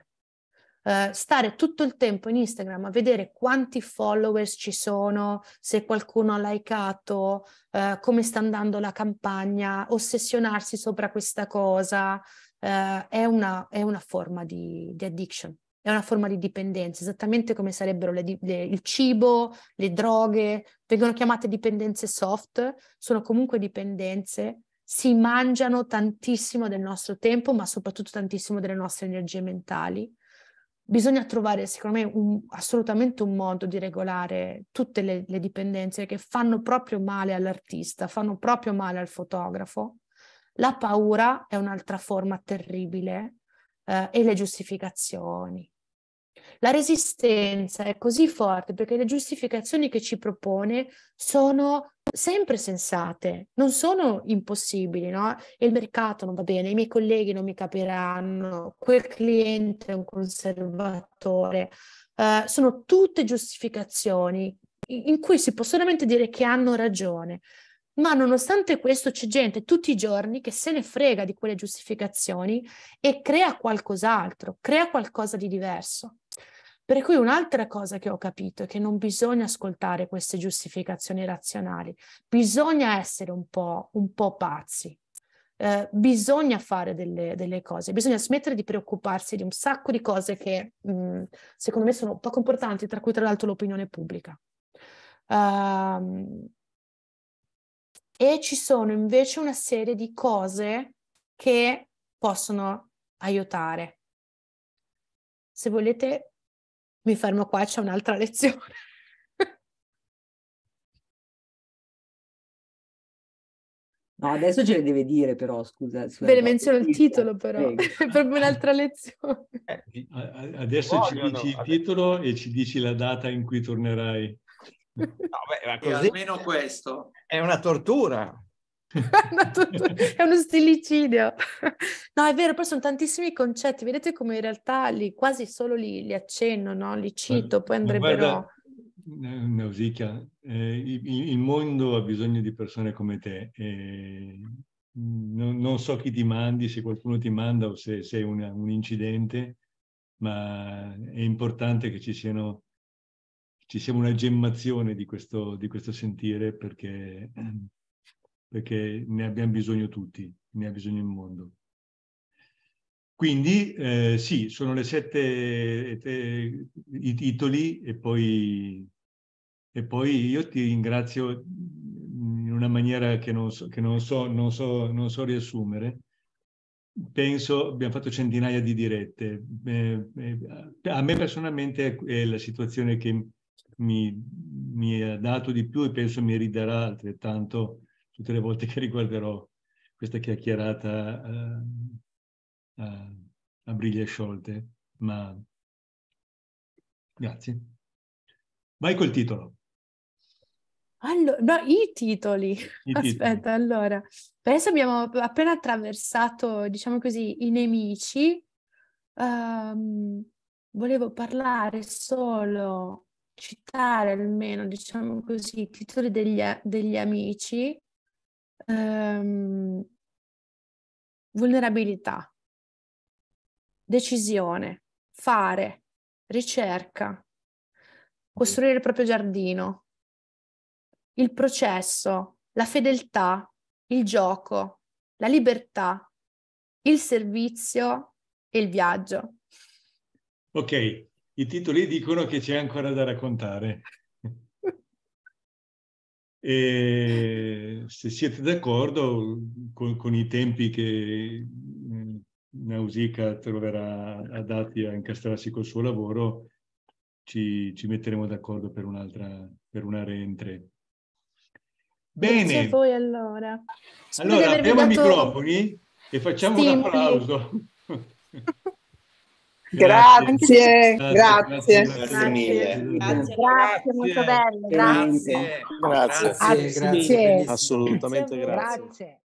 Uh, stare tutto il tempo in Instagram a vedere quanti followers ci sono, se qualcuno ha likeato, uh, come sta andando la campagna, ossessionarsi sopra questa cosa, eh, è, una, è, una, forma di, di, addiction, è una forma di dipendenza, esattamente come sarebbero le, le, il cibo, le droghe, vengono chiamate dipendenze soft, sono comunque dipendenze, si mangiano tantissimo del nostro tempo, ma soprattutto tantissimo delle nostre energie mentali. Bisogna trovare, secondo me, un, assolutamente un modo di regolare tutte le, le dipendenze che fanno proprio male all'artista, fanno proprio male al fotografo, la paura è un'altra forma terribile eh, e le giustificazioni. La resistenza è così forte perché le giustificazioni che ci propone sono sempre sensate, non sono impossibili, no? Il mercato non va bene, i miei colleghi non mi capiranno, quel cliente è un conservatore. Uh, sono tutte giustificazioni in cui si può solamente dire che hanno ragione, ma nonostante questo c'è gente tutti i giorni che se ne frega di quelle giustificazioni e crea qualcos'altro, crea qualcosa di diverso. Per cui un'altra cosa che ho capito è che non bisogna ascoltare queste giustificazioni razionali, bisogna essere un po', un po pazzi, eh, bisogna fare delle, delle, cose, bisogna smettere di preoccuparsi di un sacco di cose che mh, mm, secondo me sono poco importanti, tra cui tra l'altro l'opinione pubblica. Uh, e ci sono invece una serie di cose che possono aiutare. Se volete mi fermo qua, c'è un'altra lezione. No, adesso ce le deve dire però, scusa. scusa Ve ne menziono il titolo però, è proprio un'altra lezione. Eh, adesso oh, ci no, dici no. il titolo e ci dici la data in cui tornerai. No, beh, almeno questo. È una tortura. è uno stilicidio. No, è vero, però sono tantissimi concetti. Vedete come in realtà li, quasi solo li, li accenno, no? li cito, poi andrebbero... Nausica, eh, eh il mondo ha bisogno di persone come te. Eh, non, non, so chi ti mandi, se qualcuno ti manda o se sei un incidente, ma è importante che ci siano ci siamo una gemmazione di questo, di questo sentire perché, perché, ne abbiamo bisogno tutti, ne ha bisogno il mondo. Quindi eh, sì, sono le sette eh, i titoli e poi, e poi, io ti ringrazio in una maniera che non so, che non so, non so, non so riassumere penso, abbiamo fatto centinaia di dirette. Eh, eh, a me personalmente è la situazione che mi, mi, ha dato di più e penso mi riderà altrettanto tutte le volte che riguarderò questa chiacchierata uh, a, a briglie sciolte. Ma grazie. Vai col titolo. Allora, no, i titoli. I Aspetta, titoli. allora. Penso abbiamo appena attraversato, diciamo così, i nemici. Um, volevo parlare solo citare almeno, diciamo così, i titoli degli, degli amici, ehm, vulnerabilità, decisione, fare, ricerca, costruire il proprio giardino, il processo, la fedeltà, il gioco, la libertà, il servizio e il viaggio. Ok, i titoli dicono che c'è ancora da raccontare. e se siete d'accordo con, con, i tempi che mm, Nausica troverà adatti a incastrarsi col suo lavoro, ci, ci metteremo d'accordo per un'altra, per una rientre. Bene. Grazie a voi allora. Spero allora, apriamo dato... i microfoni e facciamo Stimoli. un applauso. Grazie, grazie. Grazie, grazie, grazie mille. Grazie, grazie, molto bello. Grazie. Grazie, grazie. Assolutamente grazie.